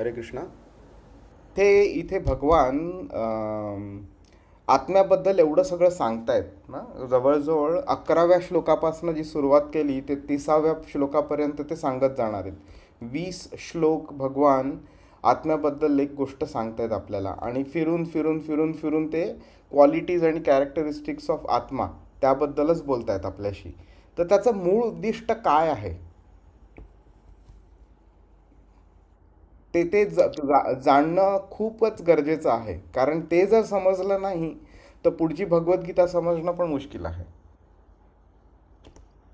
हरे कृष्णा ते इथे भगवान आत्म्याबद्दल एवढं सगळं सांगतायत ना जवळजवळ अकराव्या श्लोकापासून जी सुरुवात केली ते तिसाव्या श्लोकापर्यंत ते सांगत जाणार आहेत वीस श्लोक भगवान आत्म्याबद्दल एक गोष्ट सांगतायत आपल्याला आणि फिरून फिरून फिरून फिरून ते क्वालिटीज आणि कॅरेक्टरिस्टिक्स ऑफ आत्मा त्याबद्दलच बोलतायत आपल्याशी तर त्याचं मूळ उद्दिष्ट काय आहे ते ते जाणणं खूपच गरजेचं आहे कारण ते जर समजलं नाही तर पुढची भगवद्गीता समजणं पण मुश्किल आहे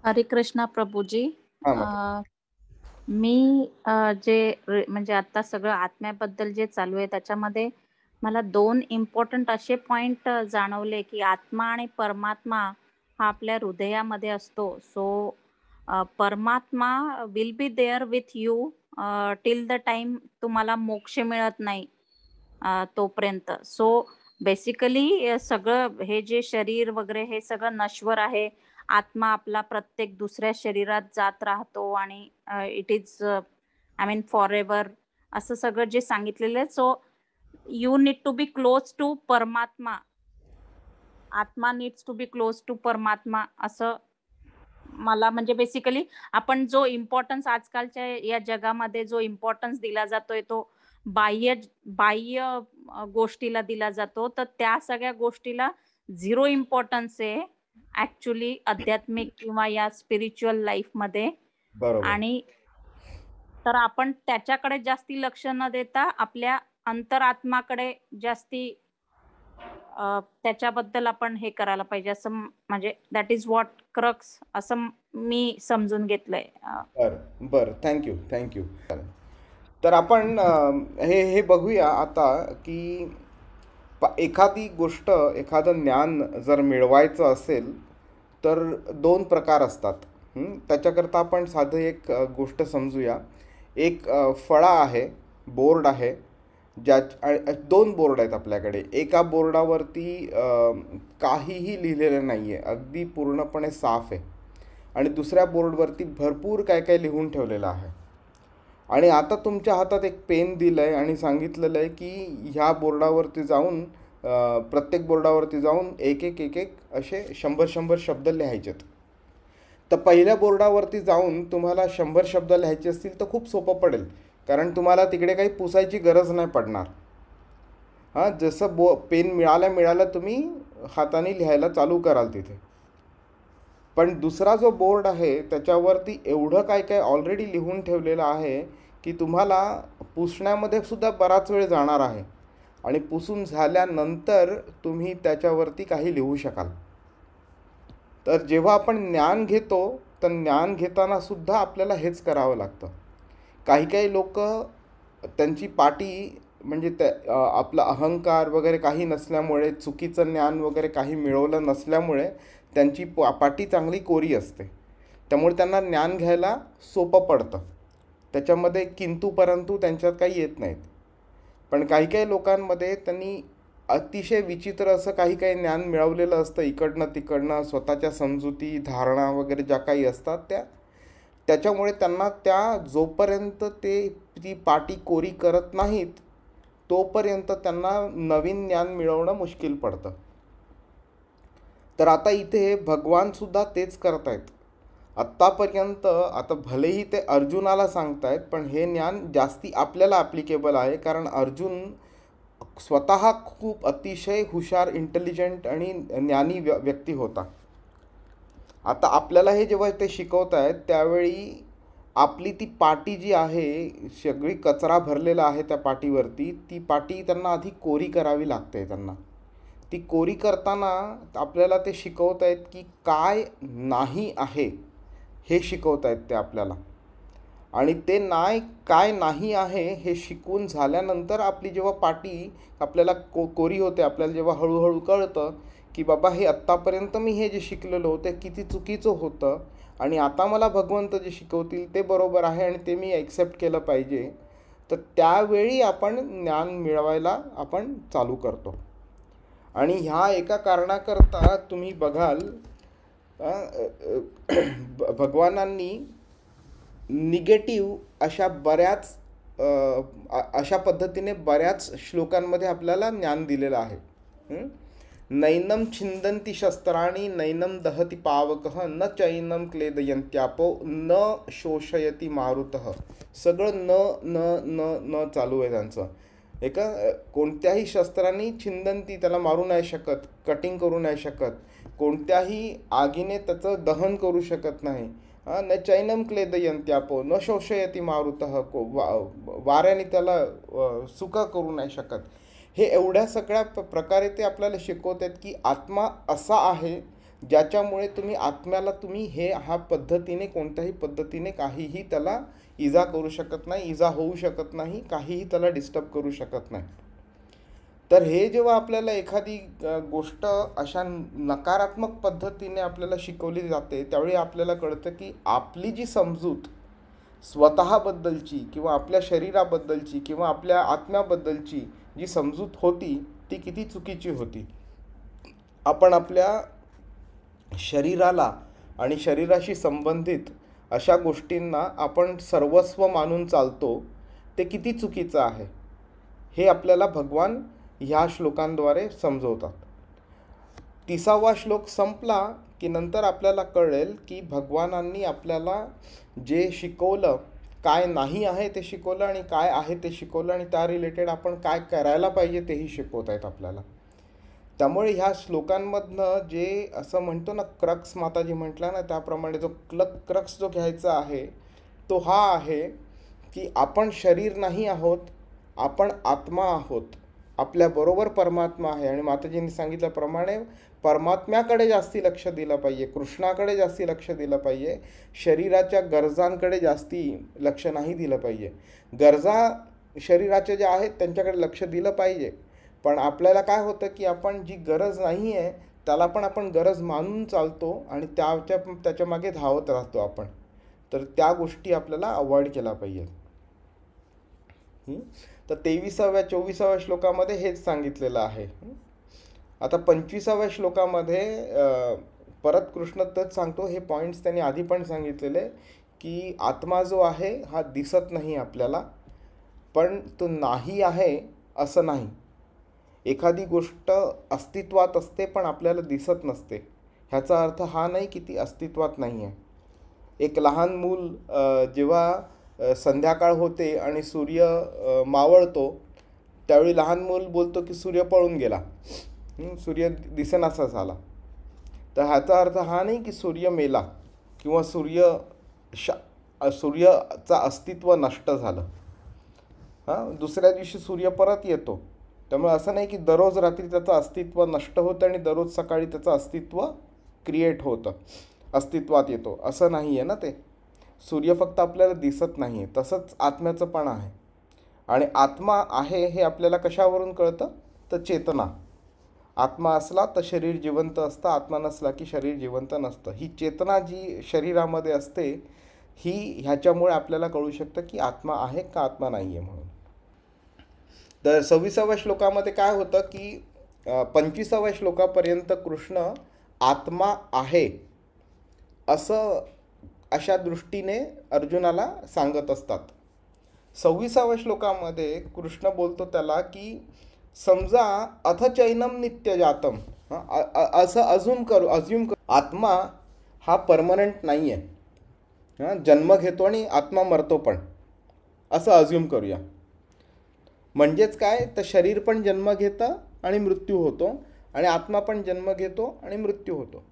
हरे कृष्णा प्रभूजी मी जे म्हणजे आता सगळं आत्म्याबद्दल जे चालू आहे त्याच्यामध्ये मला दोन इम्पॉर्टंट असे पॉइंट जाणवले की आत्मा आणि परमात्मा हा आपल्या हृदयामध्ये असतो सो परमात्मा will be there with you till the time तुम्हाला मोक्ष मिळत नाही तोपर्यंत सो बेसिकली सगळं हे जे शरीर वगैरे हे सगळं नश्वर आहे आत्मा आपला प्रत्येक दुसऱ्या शरीरात जात राहतो आणि it is I mean for ever असं सगळं जे सांगितलेलं आहे so you need to be close to परमात्मा आत्मा needs to be close to परमात्मा असं मला म्हणजे बेसिकली आपण जो इम्पॉर्टन्स आजकालच्या या जगामध्ये जो इम्पॉर्टन्स दिला जातोय तो बाह्य बाह्य गोष्टीला दिला जातो तर त्या सगळ्या गोष्टीला झिरो इम्पॉर्टन्स आहे ऍक्च्युली अध्यात्मिक किंवा या स्पिरिच्युअल लाईफ मध्ये आणि तर आपण त्याच्याकडे जास्ती लक्ष न देता आपल्या अंतरात्माकडे जास्ती त्याच्याबद्दल आपण हे करायला पाहिजे असं म्हणजे दॅट इज वॉट क्रक्स असं मी समजून घेतलंय बरं बरं थँक्यू थँक्यू तर आपण हे हे बघूया आता की एखादी गोष्ट एखादं ज्ञान जर मिळवायचं असेल तर दोन प्रकार असतात त्याच्याकरता आपण साधं एक गोष्ट समजूया एक फळा आहे बोर्ड आहे ज्या दोन बोर्ड आहेत आपल्याकडे एका बोर्डावरती काहीही लिहिलेलं नाही आहे अगदी पूर्णपणे साफ आहे आणि दुसऱ्या बोर्डवरती भरपूर काय काय लिहून ठेवलेलं आहे आणि आता तुमच्या हातात एक पेन दिलं आहे आणि सांगितलेलं आहे की ह्या बोर्डावरती जाऊन प्रत्येक बोर्डावरती जाऊन एक एक एक एक असे शंभर शंभर शब्द लिहायचेत तर पहिल्या बोर्डावरती जाऊन तुम्हाला शंभर शब्द लिहायचे असतील तर खूप सोपं पडेल कारण तुम्हाला तिकडे काही पुसायची गरज नाही पडणार हां जसं बो पेन मिळाल्या मिळालं तुम्ही हाताने लिहायला चालू कराल तिथे पण दुसरा जो बोर्ड आहे त्याच्यावरती एवढं काय काय ऑलरेडी लिहून ठेवलेलं आहे की तुम्हाला पुसण्यामध्ये सुद्धा बराच वेळ जाणार आहे आणि पुसून झाल्यानंतर तुम्ही त्याच्यावरती काही लिहू शकाल तर जेव्हा आपण ज्ञान घेतो तर ज्ञान घेताना सुद्धा आपल्याला हेच करावं लागतं काही काही लोक त्यांची पाटी म्हणजे त्या आपला अहंकार वगैरे काही नसल्यामुळे चुकीचं ज्ञान वगैरे काही मिळवलं नसल्यामुळे त्यांची पा पाटी चांगली कोरी असते त्यामुळे त्यांना ज्ञान घ्यायला सोपं पडतं त्याच्यामध्ये किंतू परंतु त्यांच्यात काही येत नाहीत पण काही काही लोकांमध्ये त्यांनी अतिशय विचित्र असं काही काही ज्ञान मिळवलेलं असतं इकडनं तिकडनं स्वतःच्या समजुती धारणा वगैरे ज्या काही असतात त्या त्याच्यामुळे त्यांना त्या जोपर्यंत ते ती पाटी कोरी करत नाहीत तोपर्यंत त्यांना नवीन ज्ञान मिळवणं मुश्किल पडतं तर आता इथे भगवानसुद्धा तेच आहेत आत्तापर्यंत आता भलेही ते अर्जुनाला सांगतायत पण हे ज्ञान जास्ती आपल्याला ॲप्लिकेबल आहे कारण अर्जुन स्वत खूप अतिशय हुशार इंटेलिजंट आणि ज्ञानी व्य व्यक्ती होता आता आपल्याला हे जेव्हा ते शिकवत आहेत त्यावेळी आपली ती पाटी जी आहे सगळी कचरा भरलेला आहे त्या पाटीवरती ती पाटी त्यांना आधी कोरी करावी लागते त्यांना ती कोरी करताना आपल्याला ते शिकवत आहेत की काय नाही आहे हे शिकवत आहेत ते आपल्याला आणि ते नाही काय नाही आहे हे शिकून झाल्यानंतर आपली जेव्हा पाटी आपल्याला को कोरी होते आपल्याला जेव्हा हळूहळू कळतं की बाबा हे आत्तापर्यंत मी हे जे शिकलेलो ते किती चुकीचं होतं आणि आता मला भगवंत जे शिकवतील ते बरोबर आहे आणि ते मी ॲक्सेप्ट केलं पाहिजे तर त्यावेळी आपण ज्ञान मिळवायला आपण चालू करतो आणि ह्या एका कारणाकरता तुम्ही बघाल भगवानांनी निगेटिव अशा बऱ्याच अशा पद्धतीने बऱ्याच श्लोकांमध्ये आपल्याला ज्ञान दिलेलं आहे नैनम छिंदंती शस्त्राणी नैनम दहती पावकः न चैनम क्लेदयंत्यापो न शोषयती मारुत सगळं न न न न चालू आहे त्यांचं एका कोणत्याही शस्त्रांनी छिंदंती त्याला मारू नाही शकत कटिंग करू नाही शकत कोणत्याही आगीने त्याचं दहन करू शकत नाही न चैनम क्लेदयंत्यापो न शोषयती मारुत को वा वाऱ्याने त्याला सुका करू नाही शकत हे एवढ्या सगळ्या प प्रकारे ते आपल्याला शिकवत आहेत की आत्मा असा आहे ज्याच्यामुळे तुम्ही आत्म्याला तुम्ही हे हा पद्धतीने कोणत्याही पद्धतीने काहीही त्याला इजा करू शकत नाही इजा होऊ शकत नाही काहीही त्याला डिस्टर्ब करू शकत नाही तर हे जेव्हा आपल्याला एखादी गोष्ट अशा नकारात्मक पद्धतीने आपल्याला शिकवली जाते त्यावेळी आपल्याला कळतं की आपली जी समजूत स्वतःबद्दलची किंवा आपल्या शरीराबद्दलची किंवा आपल्या आत्म्याबद्दलची जी समजूत होती ती किती चुकीची होती आपण आपल्या शरीराला आणि शरीराशी संबंधित अशा गोष्टींना आपण सर्वस्व मानून चालतो ते किती चुकीचं आहे हे आपल्याला भगवान ह्या श्लोकांद्वारे समजवतात तिसावा श्लोक संपला की नंतर आपल्याला कळेल की भगवानांनी आपल्याला जे शिकवलं काय नाही आहे ते शिकवलं आणि काय आहे ते शिकवलं आणि त्या रिलेटेड आपण काय करायला पाहिजे तेही शिकवत आहेत आपल्याला त्यामुळे ह्या श्लोकांमधनं जे असं म्हणतो ना क्रक्स माताजी जी म्हटला ना त्याप्रमाणे जो क्लक क्रक्स जो घ्यायचा आहे तो हा आहे की आपण शरीर नाही आहोत आपण आत्मा आहोत आपल्याबरोबर परमात्मा आहे आणि माताजींनी सांगितल्याप्रमाणे परमात्म्याकडे जास्ती लक्ष दिलं पाहिजे कृष्णाकडे जास्ती लक्ष दिलं पाहिजे शरीराच्या गरजांकडे जास्ती लक्ष नाही दिलं पाहिजे गरजा शरीराचे ज्या आहेत त्यांच्याकडे लक्ष दिलं पाहिजे पण आपल्याला काय होतं की आपण जी गरज नाही आहे त्याला पण आपण गरज मानून चालतो आणि त्याच्या त्याच्यामागे धावत राहतो आपण तर त्या गोष्टी आपल्याला अवॉइड केल्या पाहिजे तर तेविसाव्या चोवीसाव्या श्लोकामध्ये हेच सांगितलेलं आहे आता पंचवीसाव्या श्लोकामध्ये परत कृष्ण तच सांगतो हे पॉईंट्स त्यांनी आधी पण सांगितलेले की आत्मा जो आहे हा दिसत नाही आपल्याला पण तो नाही आहे असं नाही एखादी गोष्ट अस्तित्वात असते पण आपल्याला दिसत नसते ह्याचा अर्थ हा नाही की ती अस्तित्वात नाही आहे एक लहान मूल जेव्हा संध्याकाळ होते आणि सूर्य मावळतो त्यावेळी लहान मूल बोलतो की सूर्य पळून गेला सूर्य दिसेनासा झाला तर ह्याचा अर्थ हा नाही की सूर्य मेला किंवा सूर्य शा सूर्याचा अस्तित्व नष्ट झालं हां दुसऱ्या दिवशी सूर्य परत येतो त्यामुळे असं नाही की दररोज रात्री त्याचं अस्तित्व नष्ट होतं आणि दररोज सकाळी त्याचं अस्तित्व क्रिएट होतं अस्तित्वात येतो असं नाही आहे ना ते सूर्य फक्त आपल्याला दिसत नाही आहे तसंच आत्म्याचं पण आहे आणि आत्मा आहे हे आपल्याला कशावरून कळतं तर चेतना आत्मा असला तर शरीर जिवंत असतं आत्मा नसला की शरीर जिवंत नसतं ही चेतना जी शरीरामध्ये असते ही ह्याच्यामुळे आपल्याला कळू शकतं की आत्मा आहे का आत्मा नाही आहे म्हणून तर सव्वीसाव्या श्लोकामध्ये काय होतं की पंचवीसाव्या श्लोकापर्यंत कृष्ण आत्मा आहे असं अशा दृष्टीने अर्जुनाला सांगत असतात सव्वीसाव्या श्लोकामध्ये कृष्ण बोलतो त्याला की समजा अथ चैनम नित्य जातम असं अजून करू अज्युम करू आत्मा हा परमनंट नाही आहे हां जन्म घेतो आणि आत्मा मरतो पण असं अज्युम करूया म्हणजेच काय तर शरीर पण जन्म घेतं आणि मृत्यू होतो आणि आत्मा पण जन्म घेतो आणि मृत्यू होतो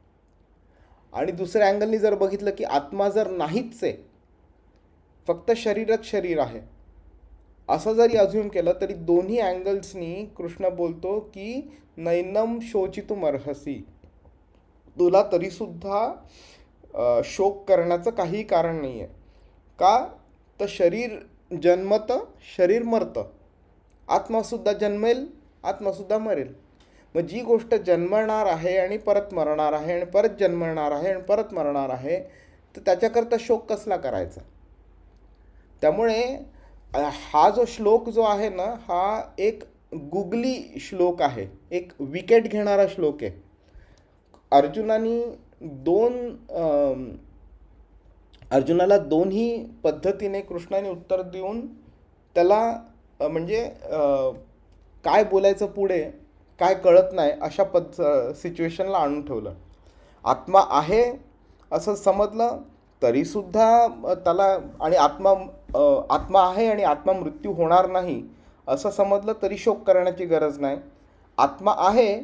आणि दुसऱ्या अँगलनी जर बघितलं की आत्मा जर नाहीच आहे फक्त शरीरच शरीर आहे असं जरी अज्युम केलं तरी दोन्ही अँगल्सनी कृष्ण बोलतो की नैनम तू मरहसी तुला तरीसुद्धा शोक करण्याचं काही कारण नाही आहे का तर शरीर जन्मतं शरीर मरतं आत्मासुद्धा जन्मेल आत्मासुद्धा मरेल मग जी गोष्ट जन्मणार आहे आणि परत मरणार आहे आणि परत जन्मणार आहे आणि परत मरणार आहे तर त्याच्याकरता शोक कसला करायचा त्यामुळे हा जो श्लोक जो आहे ना हा एक गुगली श्लोक आहे एक विकेट घेणारा श्लोक आहे अर्जुनानी दोन अर्जुनाला दोन्ही पद्धतीने कृष्णाने उत्तर देऊन त्याला म्हणजे काय बोलायचं पुढे काय कळत नाही अशा पद्ध सिच्युएशनला आणून ठेवलं आत्मा आहे असं समजलं तरीसुद्धा त्याला आणि आत्मा आत्मा आहे आणि आत्मा मृत्यू होणार नाही असं समजलं तरी शोक करण्याची गरज नाही आत्मा आहे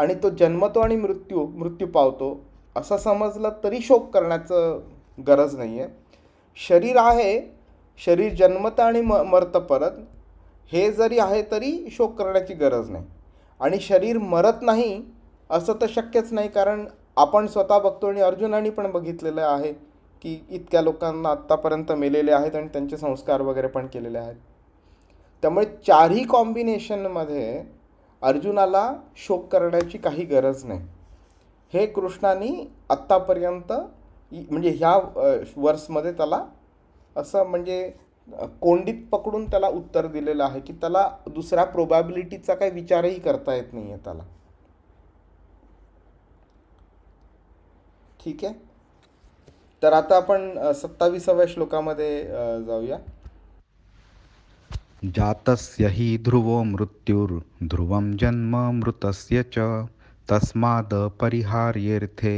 आणि तो जन्मतो आणि मृत्यू मृत्यू पावतो असं समजलं तरी शोक करण्याचं गरज नाही आहे शरीर आहे शरीर जन्मतं आणि म मरतं परत हे जरी आहे तरी शोक करण्याची गरज नाही आणि शरीर मरत नाही असं तर शक्यच नाही कारण आपण स्वतः बघतो आणि अर्जुनाने पण बघितलेलं आहे की इतक्या लोकांना आत्तापर्यंत मेलेले आहेत आणि त्यांचे संस्कार वगैरे पण केलेले आहेत त्यामुळे चारही कॉम्बिनेशनमध्ये अर्जुनाला शोक करण्याची काही गरज नाही हे कृष्णाने आत्तापर्यंत म्हणजे ह्या वर्समध्ये त्याला असं म्हणजे कोंडीत पकडून त्याला उत्तर दिलेलं आहे की त्याला दुसऱ्या प्रोबॅबिलिटीचा काही विचारही करता येत नाही आहे त्याला ठीक आहे तर आता आपण सत्तावीसाव्या श्लोकामध्ये जाऊया जातस्य हि ध्रुवो ध्रुवं जन्म मृतस्य च तस्माद परिहार्यर्थे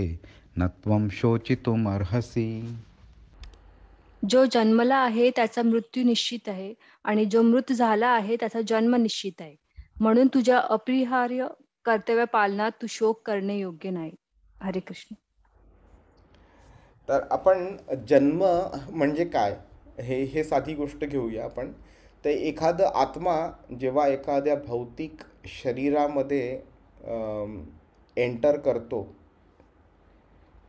न त्वं शोचितुमर्हसि जो जन्मला आहे त्याचा मृत्यू निश्चित आहे आणि जो मृत झाला आहे त्याचा जन्म निश्चित आहे म्हणून तुझ्या अपरिहार्य कर्तव्य पालनात तू शोक करणे योग्य नाही हरे कृष्ण तर आपण जन्म म्हणजे काय हे हे साधी गोष्ट घेऊया आपण ते एखादं आत्मा जेव्हा एखाद्या भौतिक शरीरामध्ये एंटर करतो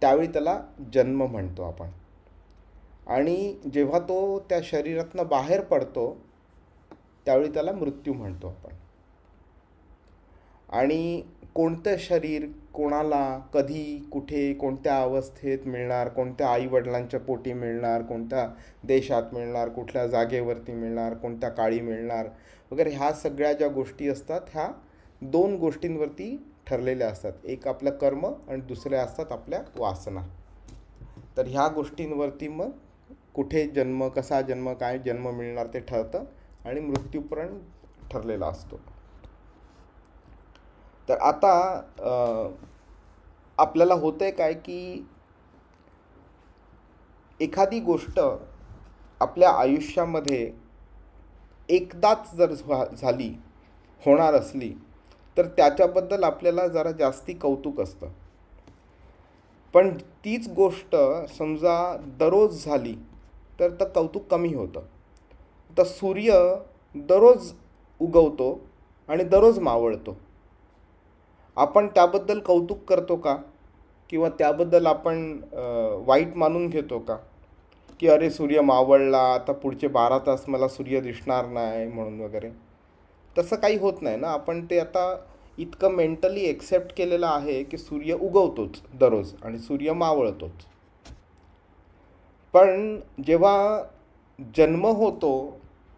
त्यावेळी त्याला जन्म म्हणतो आपण आणि जेव्हा तो त्या शरीरातनं बाहेर पडतो त्यावेळी त्याला मृत्यू म्हणतो आपण आणि कोणतं शरीर कोणाला कधी कुठे कोणत्या अवस्थेत मिळणार कोणत्या आईवडिलांच्या पोटी मिळणार कोणत्या देशात मिळणार कुठल्या जागेवरती मिळणार कोणत्या काळी मिळणार वगैरे ह्या सगळ्या ज्या गोष्टी असतात ह्या दोन गोष्टींवरती ठरलेल्या असतात एक आपलं कर्म आणि दुसऱ्या असतात आपल्या वासना तर ह्या गोष्टींवरती मग कुठे जन्म कसा जन्म काय जन्म मिळणार ते ठरतं आणि मृत्यूपरण ठरलेला असतो तर आता आपल्याला होतं आहे काय की एखादी गोष्ट आपल्या आयुष्यामध्ये एकदाच जर झाली होणार असली तर त्याच्याबद्दल आपल्याला जरा जास्ती कौतुक असतं पण तीच गोष्ट समजा दररोज झाली तर तर कौतुक कमी होतं तर सूर्य दररोज उगवतो आणि दररोज मावळतो आपण त्याबद्दल कौतुक करतो का किंवा त्याबद्दल आपण वाईट मानून घेतो का की अरे सूर्य मावळला आता पुढचे बारा तास मला सूर्य दिसणार नाही म्हणून वगैरे तसं काही होत नाही ना आपण ते आता इतकं मेंटली एक्सेप्ट केलेलं आहे की सूर्य उगवतोच दररोज आणि सूर्य मावळतोच पण जेव्हा जन्म होतो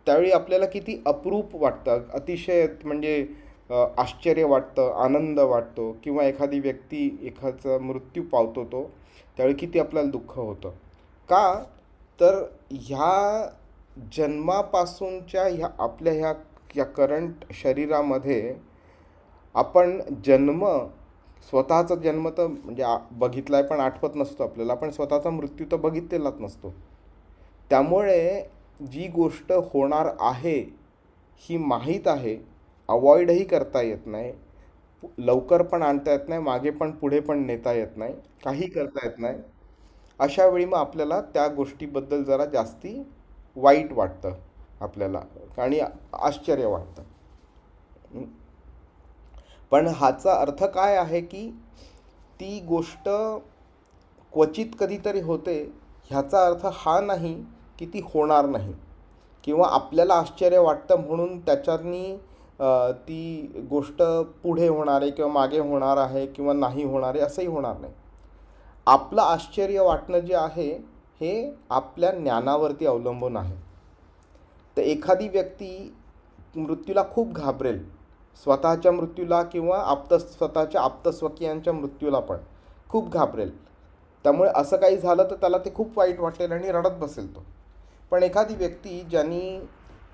त्यावेळी आपल्याला किती अप्रूप वाटतं अतिशय म्हणजे आश्चर्य वाटतं आनंद वाटतो किंवा एखादी व्यक्ती एखादा मृत्यू पावतो तो त्यावेळी किती आपल्याला दुःख होतं का तर ह्या जन्मापासूनच्या ह्या आपल्या ह्या या करंट शरीरामध्ये आपण जन्म स्वतःचा जन्म तर म्हणजे बघितला आहे पण आठवत नसतो आपल्याला आपण स्वतःचा मृत्यू तर बघितलेलाच नसतो त्यामुळे जी गोष्ट होणार आहे ही माहीत आहे अवॉइडही करता येत नाही लवकर पण आणता येत नाही मागे पण पुढे पण नेता येत नाही काही करता येत नाही अशा वेळी मग आपल्याला त्या गोष्टीबद्दल जरा जास्ती वाईट वाटतं आपल्याला आणि आश्चर्य वाटतं पण ह्याचा अर्थ काय आहे की ती गोष्ट क्वचित कधीतरी होते ह्याचा अर्थ हा नाही की ती होणार नाही किंवा आपल्याला आश्चर्य वाटतं म्हणून त्याच्यानी ती गोष्ट पुढे होणार आहे किंवा मागे होणार आहे किंवा नाही होणार आहे असंही होणार नाही आपलं आश्चर्य वाटणं जे आहे हे आपल्या ज्ञानावरती अवलंबून आहे तर एखादी व्यक्ती मृत्यूला खूप घाबरेल स्वतःच्या मृत्यूला किंवा आप्त स्वतःच्या आप्तस्वकीयांच्या मृत्यूला पण खूप घाबरेल त्यामुळे असं काही झालं तर त्याला ते खूप वाईट वाटेल आणि रडत बसेल तो पण एखादी व्यक्ती ज्यांनी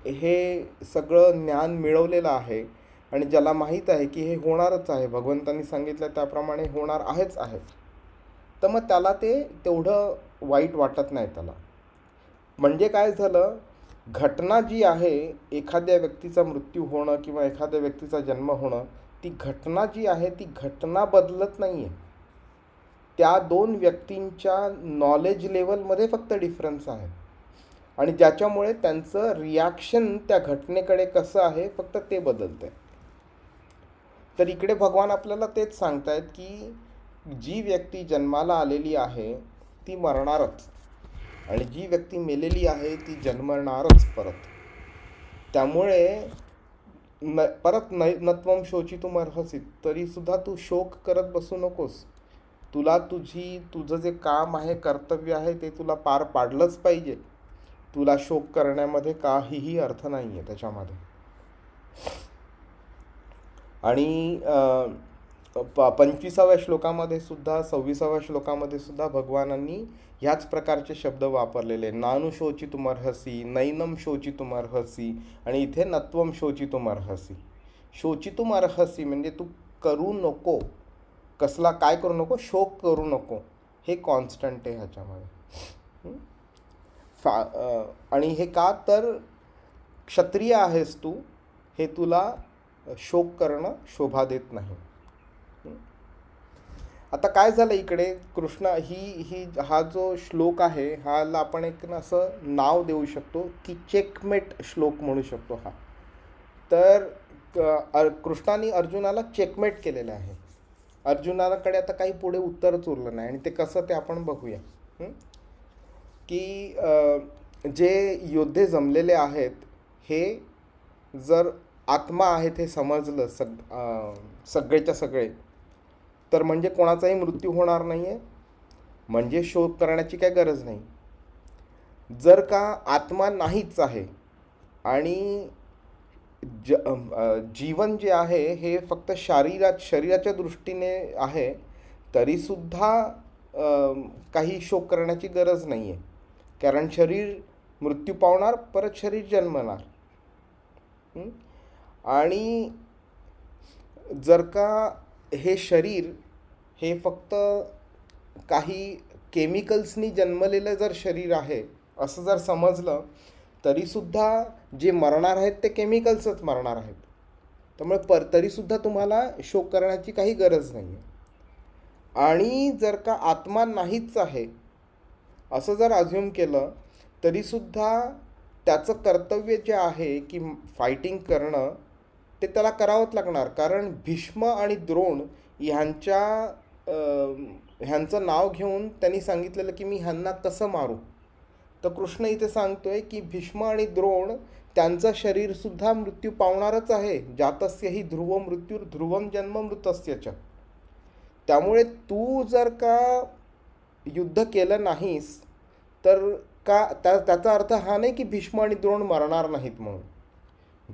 हे सगळं ज्ञान मिळवलेलं आहे आणि ज्याला माहीत आहे की हे होणारच आहे भगवंतांनी सांगितलं त्याप्रमाणे होणार आहेच आहे तर मग त्याला ते तेवढं वाईट वाटत नाही त्याला म्हणजे काय झालं घटना जी आहे एखाद्या व्यक्तीचा मृत्यू होणं किंवा एखाद्या व्यक्तीचा जन्म होणं ती घटना जी आहे ती घटना बदलत नाही आहे त्या दोन व्यक्तींच्या नॉलेज लेवलमध्ये फक्त डिफरन्स आहे आणि ज्याच्यामुळे त्यांचं रिॲक्शन त्या घटनेकडे कसं आहे फक्त ते बदलतं आहे तर इकडे भगवान आपल्याला तेच सांगतायत की जी व्यक्ती जन्माला आलेली आहे ती मरणारच आणि जी व्यक्ती मेलेली आहे ती जन्मणारच परत त्यामुळे न परत न नत्वम शोची तू मरहसीत तरीसुद्धा तू शोक करत बसू नकोस तुला तुझी तुझं जे काम आहे कर्तव्य आहे ते तुला पार पाडलंच पाहिजे तुला शोक करण्यामध्ये काहीही अर्थ नाही आहे त्याच्यामध्ये आणि पंचवीसाव्या श्लोकामध्ये सुद्धा सव्वीसाव्या श्लोकामध्ये सुद्धा भगवानांनी ह्याच प्रकारचे शब्द वापरलेले नानु शोची तुमर्हसी नैनम शोची तुमर्हसी आणि इथे नत्वम शोची तुमर्हसी शोची तुमर्हसी म्हणजे तू करू नको कसला काय करू नको शोक करू नको हे कॉन्स्टंट आहे ह्याच्यामध्ये फा आणि हे का तर क्षत्रिय आहेस तू हे तुला शोक करणं शोभा देत नाही आता काय झालं इकडे कृष्ण ही ही हा जो श्लोक आहे ह्याला आपण एक असं नाव देऊ शकतो की चेकमेट श्लोक म्हणू शकतो हा तर कृष्णाने अर्जुनाला चेकमेट केलेलं आहे अर्जुनाकडे आता काही पुढे उत्तरच उरलं नाही आणि ते कसं ते आपण बघूया की जे योद्धे जमलेले आहेत हे जर आत्मा आहेत हे समजलं सग सगळेच्या सगळे तर म्हणजे कोणाचाही मृत्यू होणार नाही आहे म्हणजे शोध करण्याची काय गरज नाही जर का आत्मा नाहीच आहे आणि ज जीवन जे आहे हे फक्त शारीरात शरीराच्या दृष्टीने आहे तरीसुद्धा काही शोक करण्याची गरज नाही आहे कारण शरीर मृत्यू पावणार परत शरीर जन्मणार आणि जर का हे शरीर हे फक्त काही केमिकल्सनी जन्मलेलं जर शरीर आहे असं जर समजलं तरीसुद्धा जे मरणार आहेत ते केमिकल्सच मरणार आहेत त्यामुळे पर तरीसुद्धा तुम्हाला शोक करण्याची काही गरज नाही आहे आणि जर का आत्मा नाहीच आहे असं जर अझ्युम केलं तरीसुद्धा त्याचं कर्तव्य जे आहे की फायटिंग करणं ते त्याला करावंच लागणार कारण भीष्म आणि द्रोण ह्यांच्या ह्यांचं नाव घेऊन त्यांनी सांगितलेलं की मी ह्यांना कसं मारू तर कृष्ण इथे सांगतो आहे की भीष्म आणि द्रोण त्यांचं शरीरसुद्धा मृत्यू पावणारच आहे जातस्य ही ध्रुव मृत्यू ध्रुवम जन्म मृतस्यच्या त्यामुळे तू जर का युद्ध केलं नाहीस तर का त्या त्याचा अर्थ हा नाही की भीष्म आणि द्रोण मरणार नाहीत म्हणून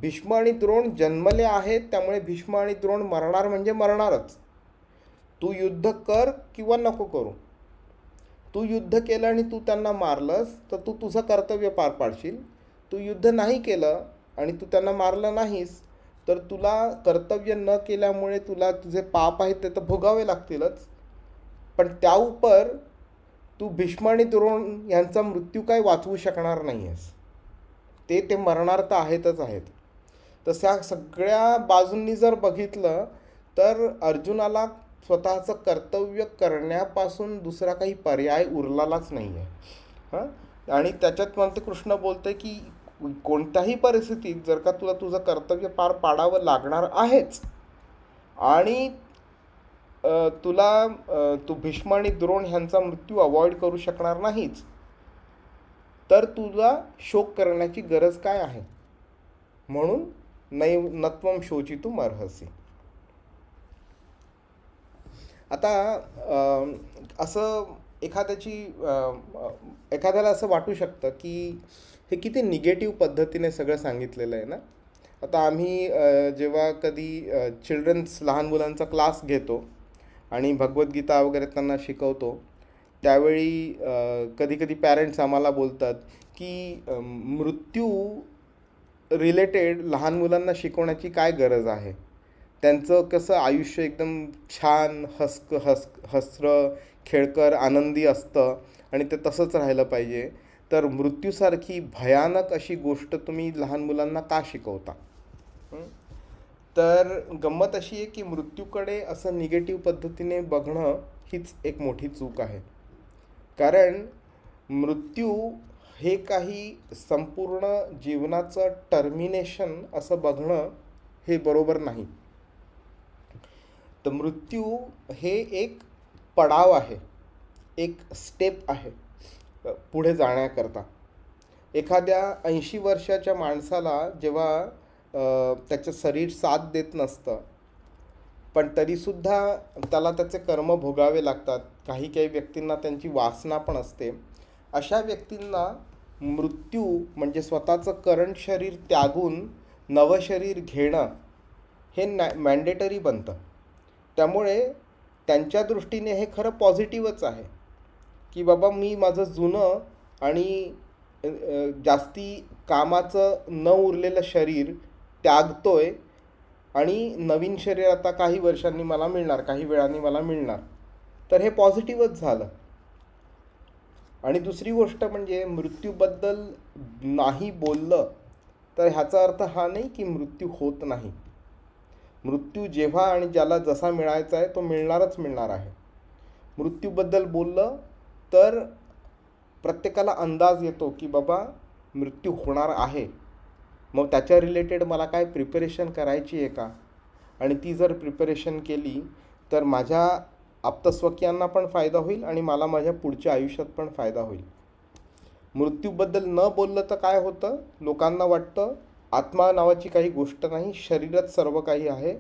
भीष्म आणि द्रोण जन्मले आहेत त्यामुळे भीष्म आणि द्रोण मरणार म्हणजे मरणारच तू युद्ध कर किंवा नको करू तू युद्ध केलं आणि तू त्यांना मारलंस तर तू तुझं कर्तव्य पार पाडशील तू युद्ध नाही केलं आणि तू त्यांना मारलं नाहीस तर तुला कर्तव्य न केल्यामुळे तुला तुझे पाप आहेत ते तर भोगावे लागतीलच पण त्या उपर तू भीष्म आणि द्रोण यांचा मृत्यू काय वाचवू शकणार नाही आहेस ते ते मरणार तर आहेतच आहेत तशा सगळ्या बाजूंनी जर बघितलं तर अर्जुनाला स्वतःचं कर्तव्य करण्यापासून दुसरा काही पर्याय उरलालाच नाही आहे हां आणि त्याच्यात म्हणते कृष्ण बोलते की कोणत्याही परिस्थितीत जर का तुला तुझं कर्तव्य पार पाडावं लागणार आहेच आणि तुला तू भीष्म आणि द्रोण ह्यांचा मृत्यू अवॉइड करू शकणार नाहीच तर तुला शोक करण्याची गरज काय आहे म्हणून नै नत्वम शोची तू मरहसी आता असं एखाद्याची एखाद्याला असं वाटू शकतं की हे किती निगेटिव्ह पद्धतीने सगळं सांगितलेलं आहे ना आता आम्ही जेव्हा कधी चिल्ड्रन्स लहान मुलांचा क्लास घेतो आणि भगवद्गीता वगैरे त्यांना शिकवतो त्यावेळी कधीकधी पॅरेंट्स आम्हाला बोलतात की मृत्यू रिलेटेड लहान मुलांना शिकवण्याची काय गरज आहे त्यांचं कसं आयुष्य एकदम छान हस्क हस्क हस्रं खेळकर आनंदी असतं आणि ते तसंच राहिलं पाहिजे तर मृत्यूसारखी भयानक अशी गोष्ट तुम्ही लहान मुलांना का शिकवता तर गंमत अशी आहे की मृत्यूकडे असं निगेटिव्ह पद्धतीने बघणं हीच एक मोठी चूक आहे कारण मृत्यू हे काही संपूर्ण जीवनाचं टर्मिनेशन असं बघणं हे बरोबर नाही तर मृत्यू हे एक पडाव आहे एक स्टेप आहे पुढे जाण्याकरता एखाद्या ऐंशी वर्षाच्या माणसाला जेव्हा त्याचं शरीर साथ देत नसतं पण तरीसुद्धा त्याला त्याचे कर्म भोगावे लागतात काही काही व्यक्तींना त्यांची वासना पण असते अशा व्यक्तींना मृत्यू म्हणजे स्वतःचं करंट शरीर त्यागून नवं शरीर घेणं हे नॅ मॅन्डेटरी बनतं त्यामुळे त्यांच्या दृष्टीने हे खरं पॉझिटिव्हच आहे की बाबा मी माझं जुनं आणि जास्ती कामाचं न उरलेलं शरीर त्यागतो आहे आणि नवीन शरीर आता काही वर्षांनी मला मिळणार काही वेळांनी मला मिळणार तर हे पॉझिटिव्हच झालं आणि दुसरी गोष्ट म्हणजे मृत्यूबद्दल नाही बोललं तर ह्याचा अर्थ हा नाही की मृत्यू होत नाही मृत्यू जेव्हा आणि ज्याला जसा मिळायचा आहे तो मिळणारच मिळणार आहे मृत्यूबद्दल बोललं तर प्रत्येकाला अंदाज येतो की बाबा मृत्यू होणार आहे मग त्याच्या रिलेटेड मला काय प्रिपरेशन करायची आहे का आणि ती जर प्रिपरेशन केली तर माझ्या आप्तस्वकीयांना पण फायदा होईल आणि मला माझ्या पुढच्या आयुष्यात पण फायदा होईल मृत्यूबद्दल न बोललं तर काय होतं लोकांना वाटतं आत्मा नावाची काही गोष्ट नाही शरीरात सर्व काही आहे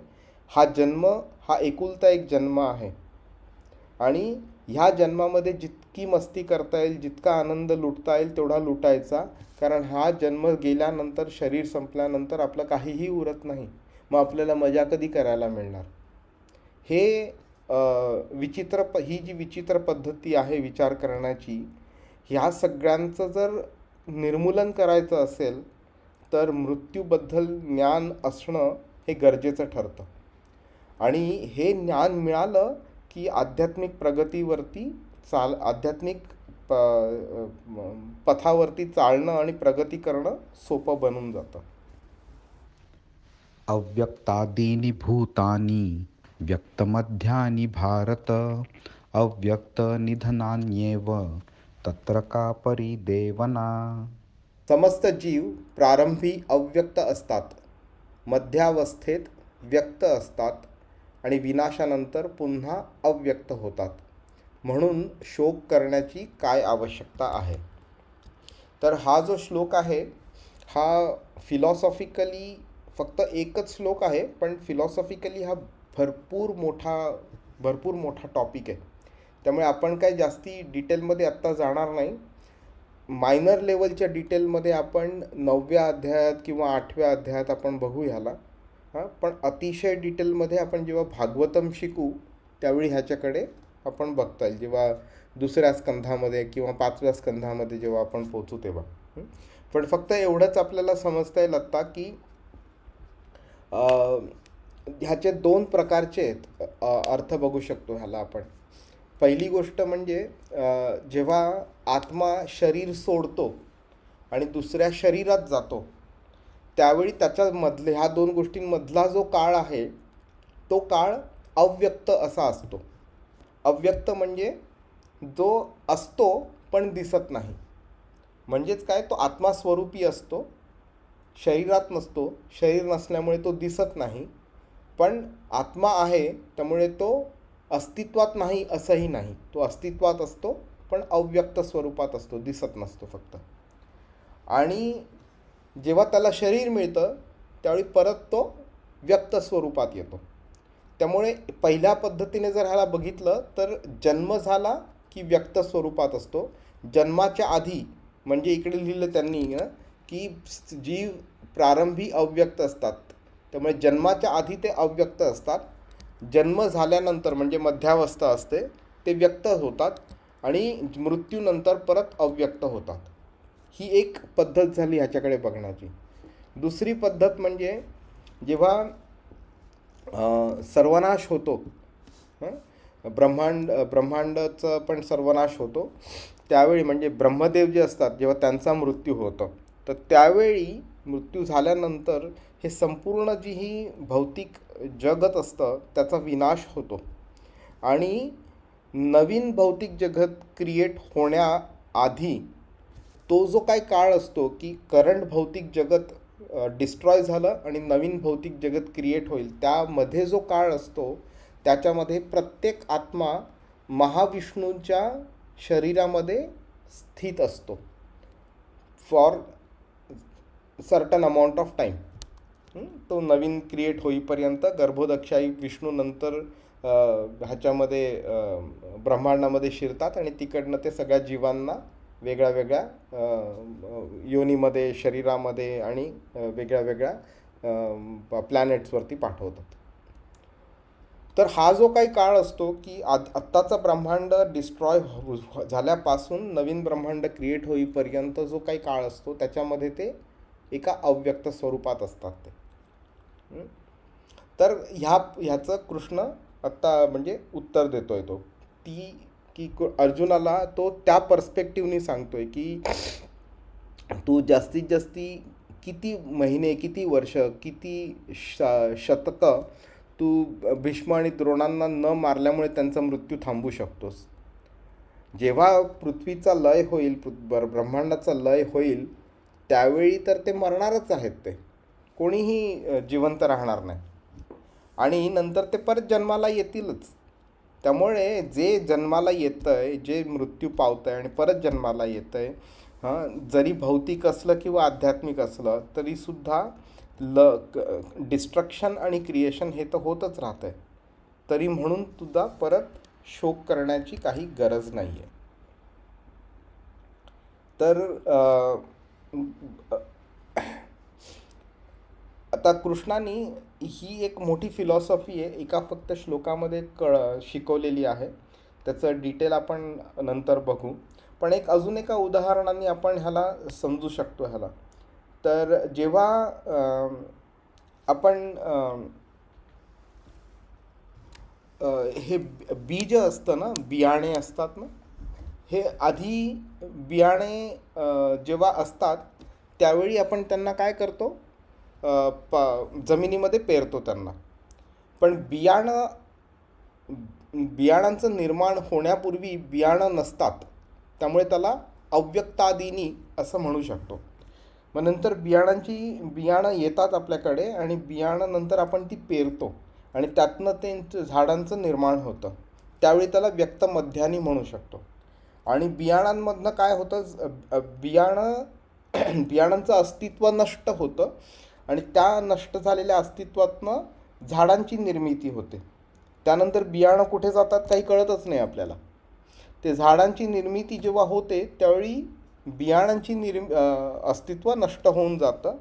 हा जन्म हा एकुलता एक जन्म आहे आणि ह्या जन्मामध्ये जितकी मस्ती करता येईल जितका आनंद लुटता येईल तेवढा लुटायचा कारण हा जन्म गेल्यानंतर शरीर संपल्यानंतर आपलं काहीही उरत नाही मग आपल्याला मजा कधी करायला मिळणार हे विचित्र प ही जी विचित्र पद्धती आहे विचार करण्याची ह्या सगळ्यांचं जर निर्मूलन करायचं असेल तर मृत्यूबद्दल ज्ञान असणं हे गरजेचं ठरतं आणि हे ज्ञान मिळालं की आध्यात्मिक प्रगतीवरती चाल आध्यात्मिक प पथावरती चालणं आणि प्रगती करणं सोपं बनून जातं अव्यक्तादीनी भूतानी व्यक्तमध्यानी भारत अव्यक्त निधनान्येव तत्र का परी देवना समस्त जीव प्रारंभी अव्यक्त असतात मध्यावस्थेत व्यक्त असतात आणि विनाशानंतर पुन्हा अव्यक्त होतात म्हणून शोक करण्याची काय आवश्यकता आहे तर हा जो श्लोक आहे हा फिलॉसॉफिकली फक्त एकच श्लोक आहे पण फिलॉसॉफिकली हा भरपूर मोठा भरपूर मोठा टॉपिक आहे त्यामुळे आपण काय जास्ती डिटेलमध्ये आत्ता जाणार नाही मायनर लेवलच्या डिटेलमध्ये आपण नवव्या अध्यायात किंवा आठव्या अध्यायात आपण बघू ह्याला हां पण अतिशय डिटेलमध्ये आपण जेव्हा भागवतम शिकू त्यावेळी ह्याच्याकडे आपण बघता येईल जेव्हा दुसऱ्या स्कंधामध्ये किंवा पाचव्या स्कंधामध्ये जेव्हा आपण पोचू तेव्हा पण फक्त एवढंच आपल्याला समजता येईल आत्ता की ह्याचे दोन प्रकारचे आहेत अर्थ बघू शकतो ह्याला आपण पहिली गोष्ट म्हणजे जेव्हा आत्मा शरीर सोडतो आणि दुसऱ्या शरीरात जातो त्यावेळी त्याच्यामधले ह्या दोन गोष्टींमधला जो काळ आहे तो काळ अव्यक्त असा असतो अव्यक्त म्हणजे जो असतो पण दिसत नाही म्हणजेच काय तो आत्मास्वरूपी असतो शरीरात नसतो शरीर नसल्यामुळे तो दिसत नाही पण आत्मा आहे त्यामुळे तो अस्तित्वात नाही असंही नाही तो अस्तित्वात असतो पण अव्यक्त स्वरूपात असतो दिसत नसतो फक्त आणि जेव्हा त्याला शरीर मिळतं त्यावेळी परत तो व्यक्त स्वरूपात येतो त्यामुळे पहिल्या पद्धतीने जर ह्याला बघितलं तर जन्म झाला की व्यक्त स्वरूपात असतो जन्माच्या आधी म्हणजे इकडे लिहिलं त्यांनी की जीव प्रारंभी अव्यक्त असतात त्यामुळे जन्माच्या आधी ते अव्यक्त असतात जन्म झाल्यानंतर म्हणजे मध्यावस्था असते ते व्यक्त होतात आणि मृत्यूनंतर परत अव्यक्त होतात ही एक पद्धत झाली ह्याच्याकडे बघण्याची दुसरी पद्धत म्हणजे जेव्हा सर्वनाश होतो ब्रह्मांड ब्रह्मांडाचं पण सर्वनाश होतो त्यावेळी म्हणजे ब्रह्मदेव जे असतात जेव्हा त्यांचा मृत्यू होतो तर त्यावेळी मृत्यू झाल्यानंतर हे संपूर्ण जी ही भौतिक जगत असतं त्याचा विनाश होतो आणि नवीन भौतिक जगत क्रिएट होण्याआधी तो जो काय काळ असतो की करंट भौतिक जगत डिस्ट्रॉय झालं आणि नवीन भौतिक जगत क्रिएट होईल त्यामध्ये जो काळ असतो त्याच्यामध्ये प्रत्येक आत्मा महाविष्णूंच्या शरीरामध्ये स्थित असतो for certain amount of time तो नवीन क्रिएट होईपर्यंत गर्भोदक्षाई विष्णू नंतर ह्याच्यामध्ये ब्रह्मांडामध्ये शिरतात आणि तिकडनं ते सगळ्या जीवांना वेगळ्या वेगळ्या योनीमध्ये शरीरामध्ये आणि वेगळ्या वेगळ्या प्लॅनेट्सवरती पाठवतात तर हा जो काही काळ असतो की आत आत्ताचं ब्रह्मांड डिस्ट्रॉय हो-, हो-, झाल्यापासून नवीन ब्रह्मांड क्रिएट होईपर्यंत जो काही काळ असतो त्याच्यामध्ये ते एका अव्यक्त स्वरूपात असतात ते तर ह्या ह्याचं कृष्ण आत्ता म्हणजे उत्तर देतोय तो ती की अर्जुनाला तो त्या पर्स्पेक्टिवने सांगतो आहे की तू जास्तीत जास्ती किती महिने किती वर्ष किती श शतकं तू भीष्म आणि द्रोणांना न मारल्यामुळे त्यांचा मृत्यू थांबू शकतोस जेव्हा पृथ्वीचा लय होईल ब्रह्मांडाचा लय होईल त्यावेळी तर ते मरणारच आहेत ते कोणीही जिवंत राहणार नाही आणि नंतर ते परत जन्माला येतीलच त्यामुळे जे जन्माला येतं आहे जे मृत्यू पावत आहे आणि परत जन्माला येतं आहे हां जरी भौतिक असलं किंवा आध्यात्मिक असलं तरीसुद्धा ल डिस्ट्रक्शन आणि क्रिएशन हे तर होतच राहतं आहे तरी म्हणून सुद्धा परत शोक करण्याची काही गरज नाही आहे तर आता कृष्णाने ही एक मोठी फिलॉसॉफी आहे एका फक्त श्लोकामध्ये कळ शिकवलेली आहे त्याचं डिटेल आपण नंतर बघू पण एक अजून एका उदाहरणाने आपण ह्याला समजू शकतो ह्याला तर जेव्हा आपण हे बीज असतं ना बियाणे असतात ना हे आधी बियाणे जेव्हा असतात त्यावेळी आपण त्यांना काय करतो प जमिनीमध्ये पेरतो त्यांना पण बियाणं बियाणांचं निर्माण होण्यापूर्वी बियाणं नसतात त्यामुळे त्याला अव्यक्तादिनी असं म्हणू शकतो मग नंतर बियाणांची बियाणं येतात आपल्याकडे आणि बियाणं नंतर आपण ती पेरतो आणि त्यातनं ते झाडांचं निर्माण होतं त्यावेळी त्याला व्यक्त मध्यानी म्हणू शकतो आणि बियाणांमधनं काय होतं बियाणं बियाणांचं अस्तित्व नष्ट होतं आणि त्या नष्ट झालेल्या अस्तित्वातनं झाडांची निर्मिती होते त्यानंतर बियाणं कुठे जातात काही कळतच नाही आपल्याला ते झाडांची निर्मिती जेव्हा होते त्यावेळी बियाणांची निर्मि अस्तित्व नष्ट होऊन जातं